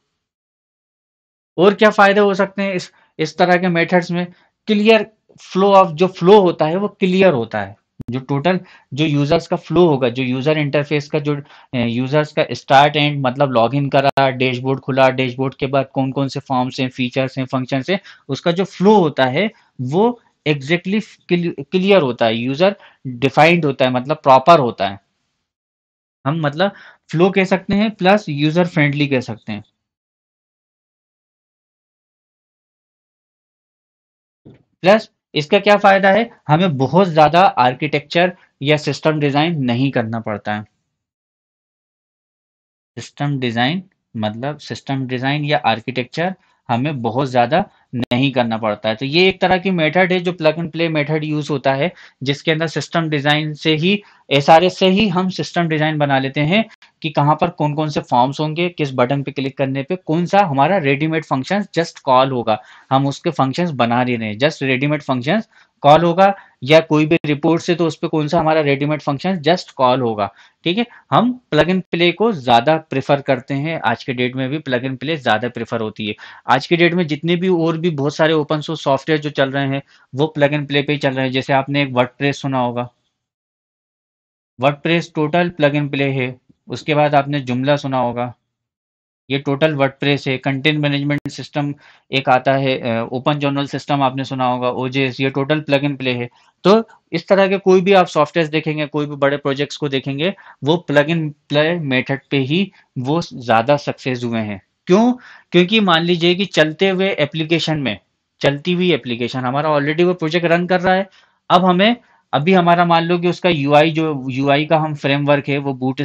A: और क्या फायदे हो सकते हैं इस इस तरह के मेथड्स में क्लियर फ्लो ऑफ जो फ्लो होता है वो क्लियर होता है जो टोटल जो यूजर्स का फ्लो होगा जो यूजर इंटरफेस का जो यूजर्स का स्टार्ट एंड मतलब लॉगिन करा डैशबोर्ड खुला डैशबोर्ड के बाद कौन कौन से फॉर्म्स हैं फीचर्स हैं फंक्शन हैं उसका जो फ्लो होता है वो एग्जैक्टली क्लियर होता है यूजर डिफाइंड होता है मतलब प्रॉपर होता है हम मतलब फ्लो कह सकते हैं प्लस यूजर फ्रेंडली कह सकते हैं
B: प्लस इसका क्या फायदा है
A: हमें बहुत ज्यादा आर्किटेक्चर या सिस्टम डिजाइन नहीं करना पड़ता है सिस्टम डिजाइन मतलब सिस्टम डिजाइन या आर्किटेक्चर हमें बहुत ज़्यादा नहीं करना पड़ता है तो ये एक तरह की मेथड है जो plug and play method use होता है जिसके अंदर सिस्टम डिजाइन से ही एस से ही हम सिस्टम डिजाइन बना लेते हैं कि कहाँ पर कौन कौन से फॉर्म्स होंगे किस बटन पे क्लिक करने पे कौन सा हमारा रेडीमेड फंक्शन जस्ट कॉल होगा हम उसके फंक्शन बना रहे रहे जस्ट रेडीमेड फंक्शन कॉल होगा या कोई भी रिपोर्ट से तो उस पर कौन सा हमारा रेडीमेड फंक्शन जस्ट कॉल होगा ठीक है हम प्लग इन प्ले को ज़्यादा प्रेफर करते हैं आज के डेट में भी प्लग एंड प्ले ज़्यादा प्रेफर होती है आज के डेट में जितने भी और भी बहुत सारे ओपन सोर्स सॉफ्टवेयर जो चल रहे हैं वो प्लग इन प्ले पे ही चल रहे हैं जैसे आपने एक वर्ड सुना होगा word total plug and play है उसके बाद आपने जुमला सुना होगा ये टोटल वर्डप्रेस है कंटेंट मैनेजमेंट सिस्टम एक आता है ओपन जर्नल सिस्टम आपने सुना होगा ओजेएस ये टोटल प्लग इन प्ले है तो इस तरह के कोई भी आप सॉफ्टवेयर देखेंगे कोई भी बड़े प्रोजेक्ट्स को देखेंगे वो प्लग इन प्ले मेथड पे ही वो ज़्यादा सक्सेस हुए हैं क्यों क्योंकि मान लीजिए कि चलते हुए एप्लीकेशन में चलती हुई एप्लीकेशन हमारा ऑलरेडी वो प्रोजेक्ट रन कर रहा है अब हमें अभी हमारा मान लो कि उसका यू जो यू का हम फ्रेमवर्क है वो बूट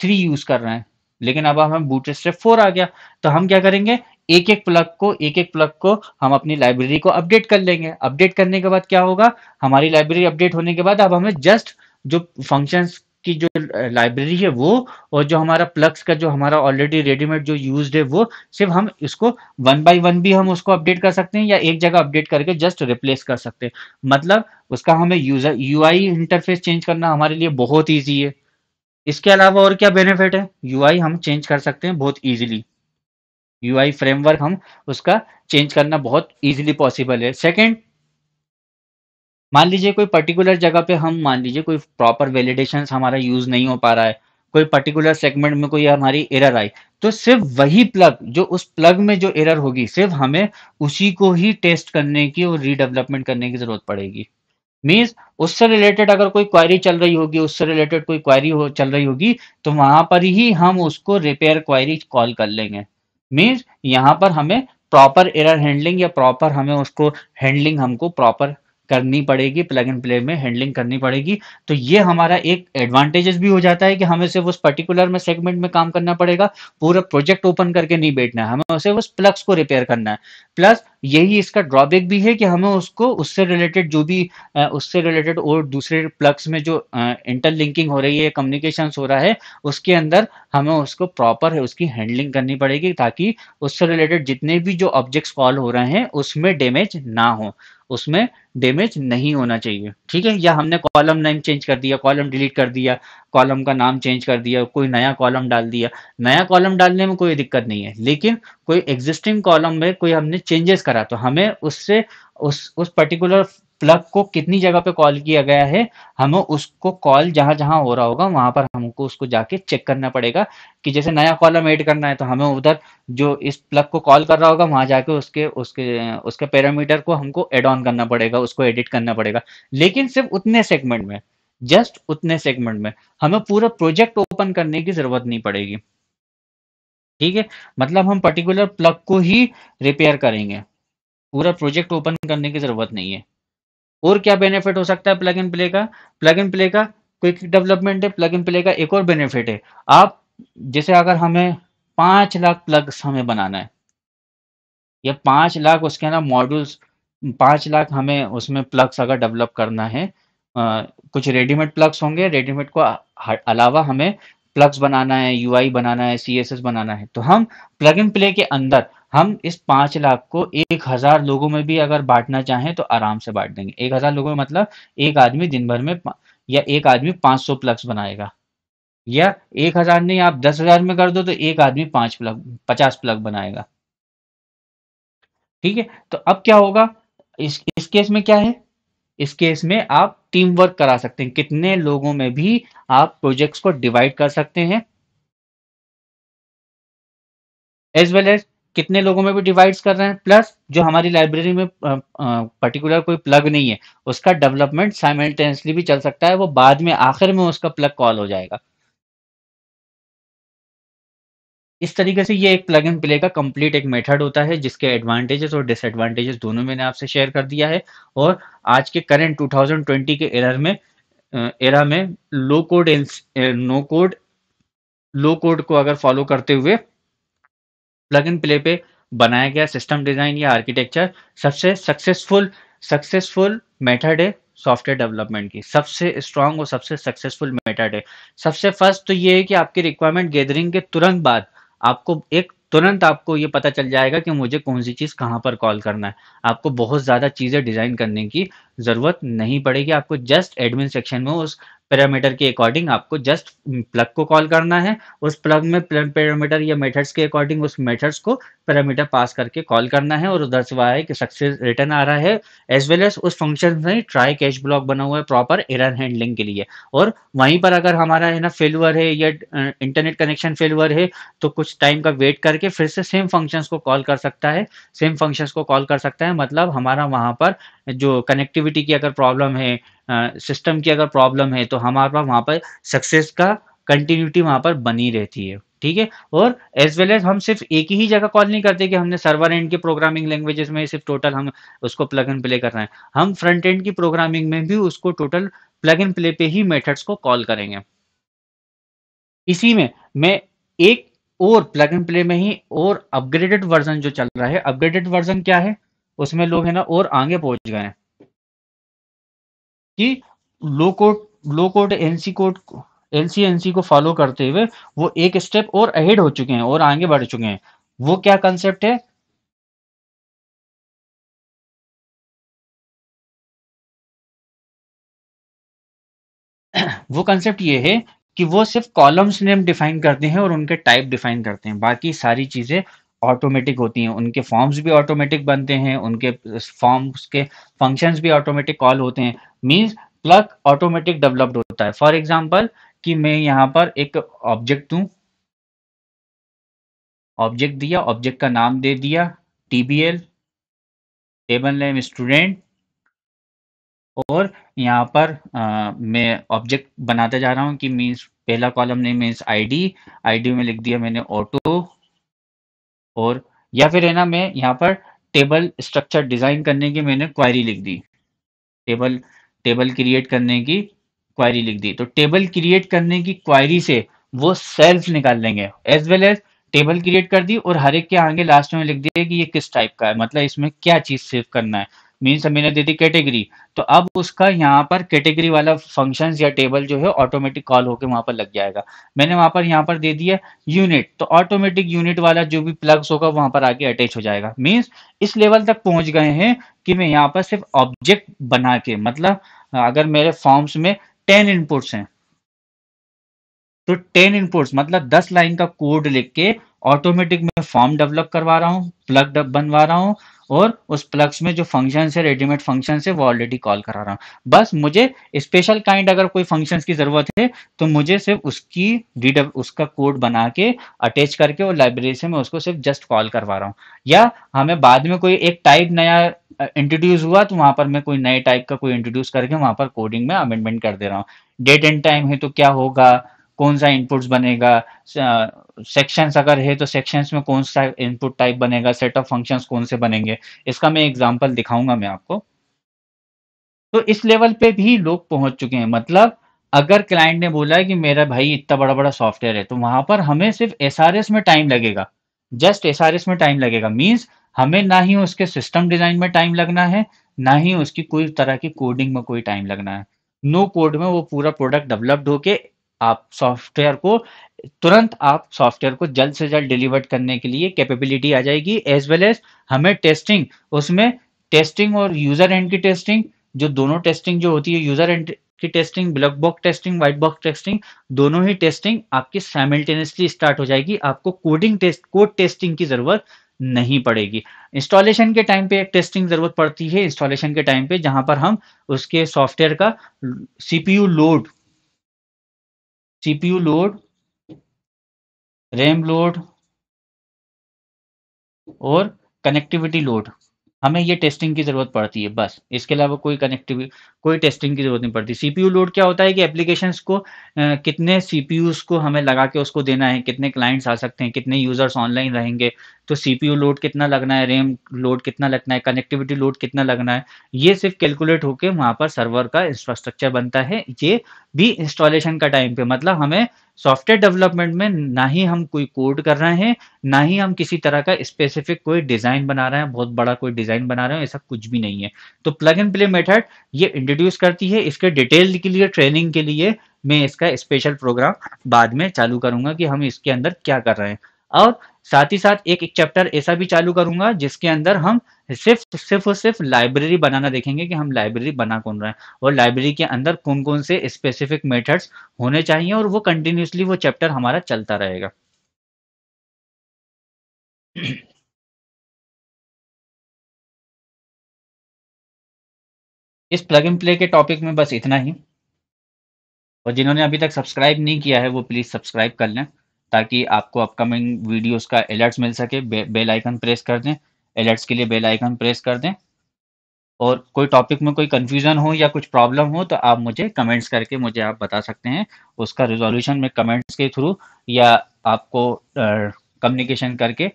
A: थ्री यूज कर रहे हैं लेकिन अब हमें बूट स्टेप फोर आ गया तो हम क्या करेंगे एक एक प्लग को एक एक प्लग को हम अपनी लाइब्रेरी को अपडेट कर लेंगे अपडेट करने के बाद क्या होगा हमारी लाइब्रेरी अपडेट होने के बाद अब हमें जस्ट जो फंक्शंस की जो लाइब्रेरी है वो और जो हमारा प्लग्स का जो हमारा ऑलरेडी रेडीमेड जो यूज है वो सिर्फ हम इसको वन बाय वन भी हम उसको अपडेट कर सकते हैं या एक जगह अपडेट करके जस्ट रिप्लेस कर सकते हैं मतलब उसका हमें यूजर यूआई इंटरफेस चेंज करना हमारे लिए बहुत ईजी है इसके अलावा और क्या बेनिफिट है यूआई हम चेंज कर सकते हैं बहुत ईजिली यूआई फ्रेमवर्क हम उसका चेंज करना बहुत ईजिली पॉसिबल है सेकेंड मान लीजिए कोई पर्टिकुलर जगह पे हम मान लीजिए कोई प्रॉपर वेलिडेशन हमारा यूज नहीं हो पा रहा है कोई पर्टिकुलर सेगमेंट में कोई हमारी एरर आई तो सिर्फ वही प्लग जो उस प्लग में जो एरर होगी सिर्फ हमें उसी को ही टेस्ट करने की और रीडेवलपमेंट करने की जरूरत पड़ेगी मीन्स उससे रिलेटेड अगर कोई क्वायरी चल रही होगी उससे रिलेटेड कोई क्वायरी हो चल रही होगी तो वहां पर ही हम उसको रिपेयर क्वायरी कॉल कर लेंगे मीन्स यहाँ पर हमें प्रॉपर एरर हैंडलिंग या प्रॉपर हमें उसको हैंडलिंग हमको प्रॉपर करनी पड़ेगी प्लग एंड प्ले में हैंडलिंग करनी पड़ेगी तो ये हमारा एक एडवांटेजेस भी हो जाता है कि हमें सिर्फ उस पर्टिकुलर में सेगमेंट में काम करना पड़ेगा पूरा प्रोजेक्ट ओपन करके नहीं बैठना है हमें सिर्फ उस प्लग्स को रिपेयर करना है प्लस यही इसका ड्रॉबैक भी है कि हमें उसको उससे रिलेटेड जो भी उससे रिलेटेड और दूसरे प्लग्स में जो इंटरलिंकिंग हो रही है कम्युनिकेशन हो रहा है उसके अंदर हमें उसको प्रॉपर है उसकी हैंडलिंग करनी पड़ेगी ताकि उससे रिलेटेड जितने भी जो ऑब्जेक्ट्स कॉल हो रहे हैं उसमें डैमेज ना हो उसमें डेमेज नहीं होना चाहिए ठीक है या हमने कॉलम नेम चेंज कर दिया कॉलम डिलीट कर दिया कॉलम का नाम चेंज कर दिया कोई नया कॉलम डाल दिया नया कॉलम डालने में कोई दिक्कत नहीं है लेकिन कोई एग्जिस्टिंग कॉलम में कोई हमने चेंजेस करा तो हमें उससे उस उस पर्टिकुलर प्लग को कितनी जगह पे कॉल किया गया है हमें उसको कॉल जहां जहां हो रहा होगा वहां पर हमको उसको जाके चेक करना पड़ेगा कि जैसे नया कॉलम ऐड करना है तो हमें उधर जो इस प्लग को कॉल कर रहा होगा वहां जाके उसके उसके उसके पैरामीटर को हमको एड ऑन करना पड़ेगा उसको एडिट करना पड़ेगा लेकिन सिर्फ उतने सेगमेंट में जस्ट उतने सेगमेंट में हमें पूरा प्रोजेक्ट ओपन करने की जरूरत नहीं पड़ेगी ठीक है मतलब हम पर्टिकुलर प्लग को ही रिपेयर करेंगे पूरा प्रोजेक्ट ओपन करने की जरूरत नहीं है और क्या बेनिफिट हो सकता है प्लग इन प्ले का प्लग इन प्ले का क्विक डेवलपमेंट है प्लग इन प्ले का एक और बेनिफिट है आप जैसे अगर हमें पांच लाख प्लग्स हमें बनाना है या पांच लाख उसके ना मॉड्यूल्स पांच लाख हमें उसमें प्लग्स अगर डेवलप करना है आ, कुछ रेडीमेड प्लग्स होंगे रेडीमेड को अलावा हमें प्लग्स बनाना है यूआई बनाना है सीएसएस बनाना है तो हम प्लग इन प्ले के अंदर हम इस पांच लाख को एक हज़ार लोगों में भी अगर बांटना चाहें तो आराम से बांट देंगे एक हज़ार लोगों में मतलब एक आदमी दिन भर में या एक आदमी पांच सौ प्लग्स बनाएगा या एक हज़ार नहीं आप दस हज़ार में कर दो तो एक आदमी पांच प्लग पचास प्लग बनाएगा ठीक है तो अब क्या होगा इस इस केस में क्या है इस केस में आप टीम वर्क करा सकते हैं कितने लोगों में भी आप प्रोजेक्ट्स को डिवाइड कर सकते हैं एज वेल एज कितने लोगों में भी डिवाइड्स कर रहे हैं प्लस जो हमारी लाइब्रेरी में पर्टिकुलर कोई प्लग नहीं है उसका डेवलपमेंट साइमल्टेनियसली भी चल सकता है वो बाद में आखिर में उसका प्लग कॉल हो जाएगा इस तरीके से ये एक प्लग इन प्ले का कंप्लीट एक मेथड होता है जिसके एडवांटेजेस और डिसएडवांटेजेस दोनों मैंने आपसे शेयर कर दिया है और आज के करंट 2020 के एरर में एरा में low code no code low code को अगर फॉलो करते हुए प्लग इन प्ले पे बनाया गया सिस्टम डिज़ाइन या आर्किटेक्चर सबसे सक्सेसफुल सक्सेसफुल मेथड है सॉफ्टवेयर डेवलपमेंट की सबसे स्ट्रांग और सबसे सक्सेसफुल मेथड है सबसे फर्स्ट तो ये है कि आपकी रिक्वायरमेंट गैदरिंग के तुरंत बाद आपको एक तुरंत आपको ये पता चल जाएगा कि मुझे कौन सी चीज़ कहाँ पर कॉल करना है आपको बहुत ज़्यादा चीज़ें डिज़ाइन करने की ज़रूरत नहीं पड़ेगी आपको जस्ट एडमिन सेक्शन में उस पैरामीटर के अकॉर्डिंग आपको जस्ट प्लग को कॉल करना है उस प्लग में पैरामीटर या मेथड्स के अकॉर्डिंग उस मेथड्स को पैरामीटर पास करके कॉल करना है और उधर से वहाँ एक सक्सेस रिटर्न आ रहा है एज वेल एज उस फंक्शन में ट्राई कैश ब्लॉक बना हुआ है प्रॉपर एरर हैंडलिंग के लिए और वहीं पर अगर हमारा है ना फेलवर है या इंटरनेट कनेक्शन फेलवर है तो कुछ टाइम का वेट करके फिर से सेम फंक्शंस को कॉल कर सकता है सेम फंक्शंस को कॉल कर सकता है मतलब हमारा वहाँ पर जो कनेक्टिविटी की अगर प्रॉब्लम है सिस्टम की अगर प्रॉब्लम है तो हमारे पास वहाँ पर सक्सेस का कंटिन्यूटी वहाँ पर बनी रहती है ठीक है और एज वेल एज हम सिर्फ एक ही जगह कॉल नहीं करते कि हमने सर्वर एंड के प्रोग्रामिंग लैंग्वेजेस में सिर्फ टोटल हम उसको प्लग एंड प्ले कर रहे हैं हम फ्रंट एंड की प्रोग्रामिंग में भी उसको टोटल प्लग एंड प्ले पे ही मेथड्स को कॉल करेंगे इसी में मैं एक और प्लग एंड प्ले में ही और अपग्रेडेड वर्जन जो चल रहा है अपग्रेडेड वर्जन क्या है उसमें लोग है ना और आगे पहुंच गए हैं कि low code low code NC NC NC NC को फॉलो करते हुए वो एक स्टेप और अहेड हो चुके हैं और आगे बढ़ चुके हैं वो क्या कंसेप्ट है वो कंसेप्ट ये है कि वो सिर्फ कॉलम्स नेम डिफाइन करते हैं और उनके टाइप डिफाइन करते हैं बाकी सारी चीजें ऑटोमेटिक होती हैं उनके फॉर्म्स भी ऑटोमेटिक बनते हैं उनके फॉर्म्स के फंक्शंस भी ऑटोमेटिक कॉल होते हैं मींस प्लग ऑटोमेटिक डेवलप्ड होता है फॉर एग्जांपल कि मैं यहाँ पर एक ऑब्जेक्ट हूँ ऑब्जेक्ट दिया ऑब्जेक्ट का नाम दे दिया T B L table name student और यहाँ पर आ, मैं ऑब्जेक्ट बनाता जा रहा हूँ कि मीन्स पहला column name means ID ID में लिख दिया मैंने ऑटो और या फिर है ना मैं यहाँ पर टेबल स्ट्रक्चर डिज़ाइन करने की मैंने क्वायरी लिख दी टेबल टेबल क्रिएट करने की क्वायरी लिख दी तो टेबल क्रिएट करने की क्वायरी से वो सेल्स निकाल लेंगे as well as table create कर दी और हर एक के आगे लास्ट में लिख दिया कि ये किस टाइप का है मतलब इसमें क्या चीज़ सेव करना है मीन्स मैंने दे दी कैटेगरी तो अब उसका यहाँ पर कैटेगरी वाला फंक्शन या टेबल जो है ऑटोमेटिक कॉल होकर वहां पर लग जाएगा मैंने वहां पर यहाँ पर दे दिया यूनिट तो ऑटोमेटिक यूनिट वाला जो भी प्लग्स होगा वहां पर आके अटैच हो जाएगा मीन्स इस लेवल तक पहुंच गए हैं कि मैं यहाँ पर सिर्फ ऑब्जेक्ट बना के मतलब अगर मेरे फॉर्म्स में टेन इनपुट्स हैं तो टेन इनपुट्स मतलब दस लाइन का कोड लिख के ऑटोमेटिक में फॉर्म डेवलप करवा रहा हूँ प्लग बनवा रहा हूँ और उस प्लग्स में जो फंक्शन है रेडीमेड फंक्शन है वो ऑलरेडी कॉल करा रहा हूँ बस मुझे स्पेशल काइंड अगर कोई फंक्शन की ज़रूरत है तो मुझे सिर्फ उसकी डी उसका कोड बना के अटैच करके और लाइब्रेरी से मैं उसको सिर्फ जस्ट कॉल करवा रहा हूँ या हमें बाद में कोई एक टाइप नया इंट्रोड्यूस हुआ तो वहां पर मैं कोई नए टाइप का कोई इंट्रोड्यूस करके वहां पर कोडिंग में अमेंडमेंट कर दे रहा हूँ डेट एंड टाइम है तो क्या होगा कौन सा इनपुट्स बनेगा सेक्शंस अगर है तो सेक्शंस में कौन सा इनपुट टाइप बनेगा सेट ऑफ फंक्शंस कौन से बनेंगे इसका मैं एग्जांपल दिखाऊंगा मैं आपको तो इस लेवल पे भी लोग पहुंच चुके हैं मतलब अगर क्लाइंट ने बोला है कि मेरा भाई इतना बड़ा बड़ा सॉफ्टवेयर है तो वहां पर हमें सिर्फ एस में टाइम लगेगा जस्ट एस में टाइम लगेगा मीन्स हमें ना ही उसके सिस्टम डिजाइन में टाइम लगना है ना ही उसकी कोई तरह की कोडिंग में कोई टाइम लगना है नो no कोड में वो पूरा प्रोडक्ट डेवलप्ड होके आप सॉफ्टवेयर को तुरंत आप सॉफ्टवेयर को जल्द से जल्द डिलीवर करने के लिए कैपेबिलिटी आ जाएगी एज वेल एज हमें टेस्टिंग उसमें टेस्टिंग और यूजर एंड की टेस्टिंग जो दोनों टेस्टिंग जो होती है यूजर एंड की testing black box testing white box testing दोनों ही टेस्टिंग आपकी साइमल्टेनियसली स्टार्ट हो जाएगी आपको कोडिंग टेस्ट कोड टेस्टिंग की जरूरत नहीं पड़ेगी इंस्टॉलेशन के टाइम पे एक टेस्टिंग ज़रूरत पड़ती है इंस्टॉलेशन के टाइम पे जहां पर हम उसके सॉफ्टवेयर का CPU load CPU load
B: RAM load और
A: कनेक्टिविटी लोड हमें ये टेस्टिंग की ज़रूरत पड़ती है बस इसके अलावा कोई कनेक्टिविटी कोई टेस्टिंग की जरूरत नहीं पड़ती सीपीयू लोड क्या होता है कि एप्लीकेशन को आ, कितने सीपीयू को हमें लगा के उसको देना है कितने क्लाइंट्स आ सकते हैं कितने यूजर्स ऑनलाइन रहेंगे तो सीपीयू लोड कितना लगना है रैम लोड कितना लगना है कनेक्टिविटी लोड कितना लगना है ये सिर्फ कैलकुलेट होकर वहां पर सर्वर का इंफ्रास्ट्रक्चर बनता है ये भी इंस्टॉलेशन का टाइम पे मतलब हमें सॉफ्टवेयर डेवलपमेंट में ना ही हम कोई कोड कर रहे हैं ना ही हम किसी तरह का स्पेसिफिक कोई डिज़ाइन बना रहे हैं बहुत बड़ा कोई डिज़ाइन बना रहे हैं ऐसा कुछ भी नहीं है तो प्लग एंड प्ले मेथड ये इंडिया इंट्रोड्यूस करती है इसके डिटेल के लिए ट्रेनिंग के लिए मैं इसका स्पेशल प्रोग्राम बाद में चालू करूंगा कि हम इसके अंदर क्या कर रहे हैं और साथ ही साथ एक एक चैप्टर ऐसा भी चालू करूंगा जिसके अंदर हम सिर्फ सिर्फ और सिर्फ लाइब्रेरी बनाना देखेंगे कि हम लाइब्रेरी बना कौन रहे हैं और लाइब्रेरी के अंदर कौन कौन से स्पेसिफिक मेथड्स होने चाहिए और वो कंटिन्यूसली वो चैप्टर हमारा चलता रहेगा
B: इस प्लग इन प्ले के टॉपिक
A: में बस इतना ही और जिन्होंने अभी तक सब्सक्राइब नहीं किया है वो प्लीज़ सब्सक्राइब कर लें ताकि आपको अपकमिंग वीडियोस का अलर्ट्स मिल सके बे, बेल आइकन प्रेस कर दें अलर्ट्स के लिए बेल आइकन प्रेस कर दें और कोई टॉपिक में कोई कन्फ्यूज़न हो या कुछ प्रॉब्लम हो तो आप मुझे कमेंट्स करके मुझे आप बता सकते हैं उसका रिजोल्यूशन मैं कमेंट्स के थ्रू या आपको कम्युनिकेशन करके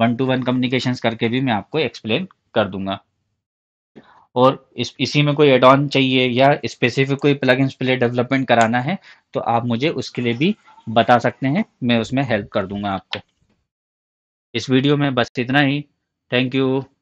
A: वन टू वन कम्युनिकेशन करके भी मैं आपको एक्सप्लेन कर दूंगा और इस इसी में कोई एड ऑन चाहिए या स्पेसिफिक कोई प्लग इन प्ले डेवलपमेंट कराना है तो आप मुझे उसके लिए भी बता सकते हैं मैं उसमें हेल्प कर दूंगा आपको इस वीडियो में बस इतना ही
B: थैंक यू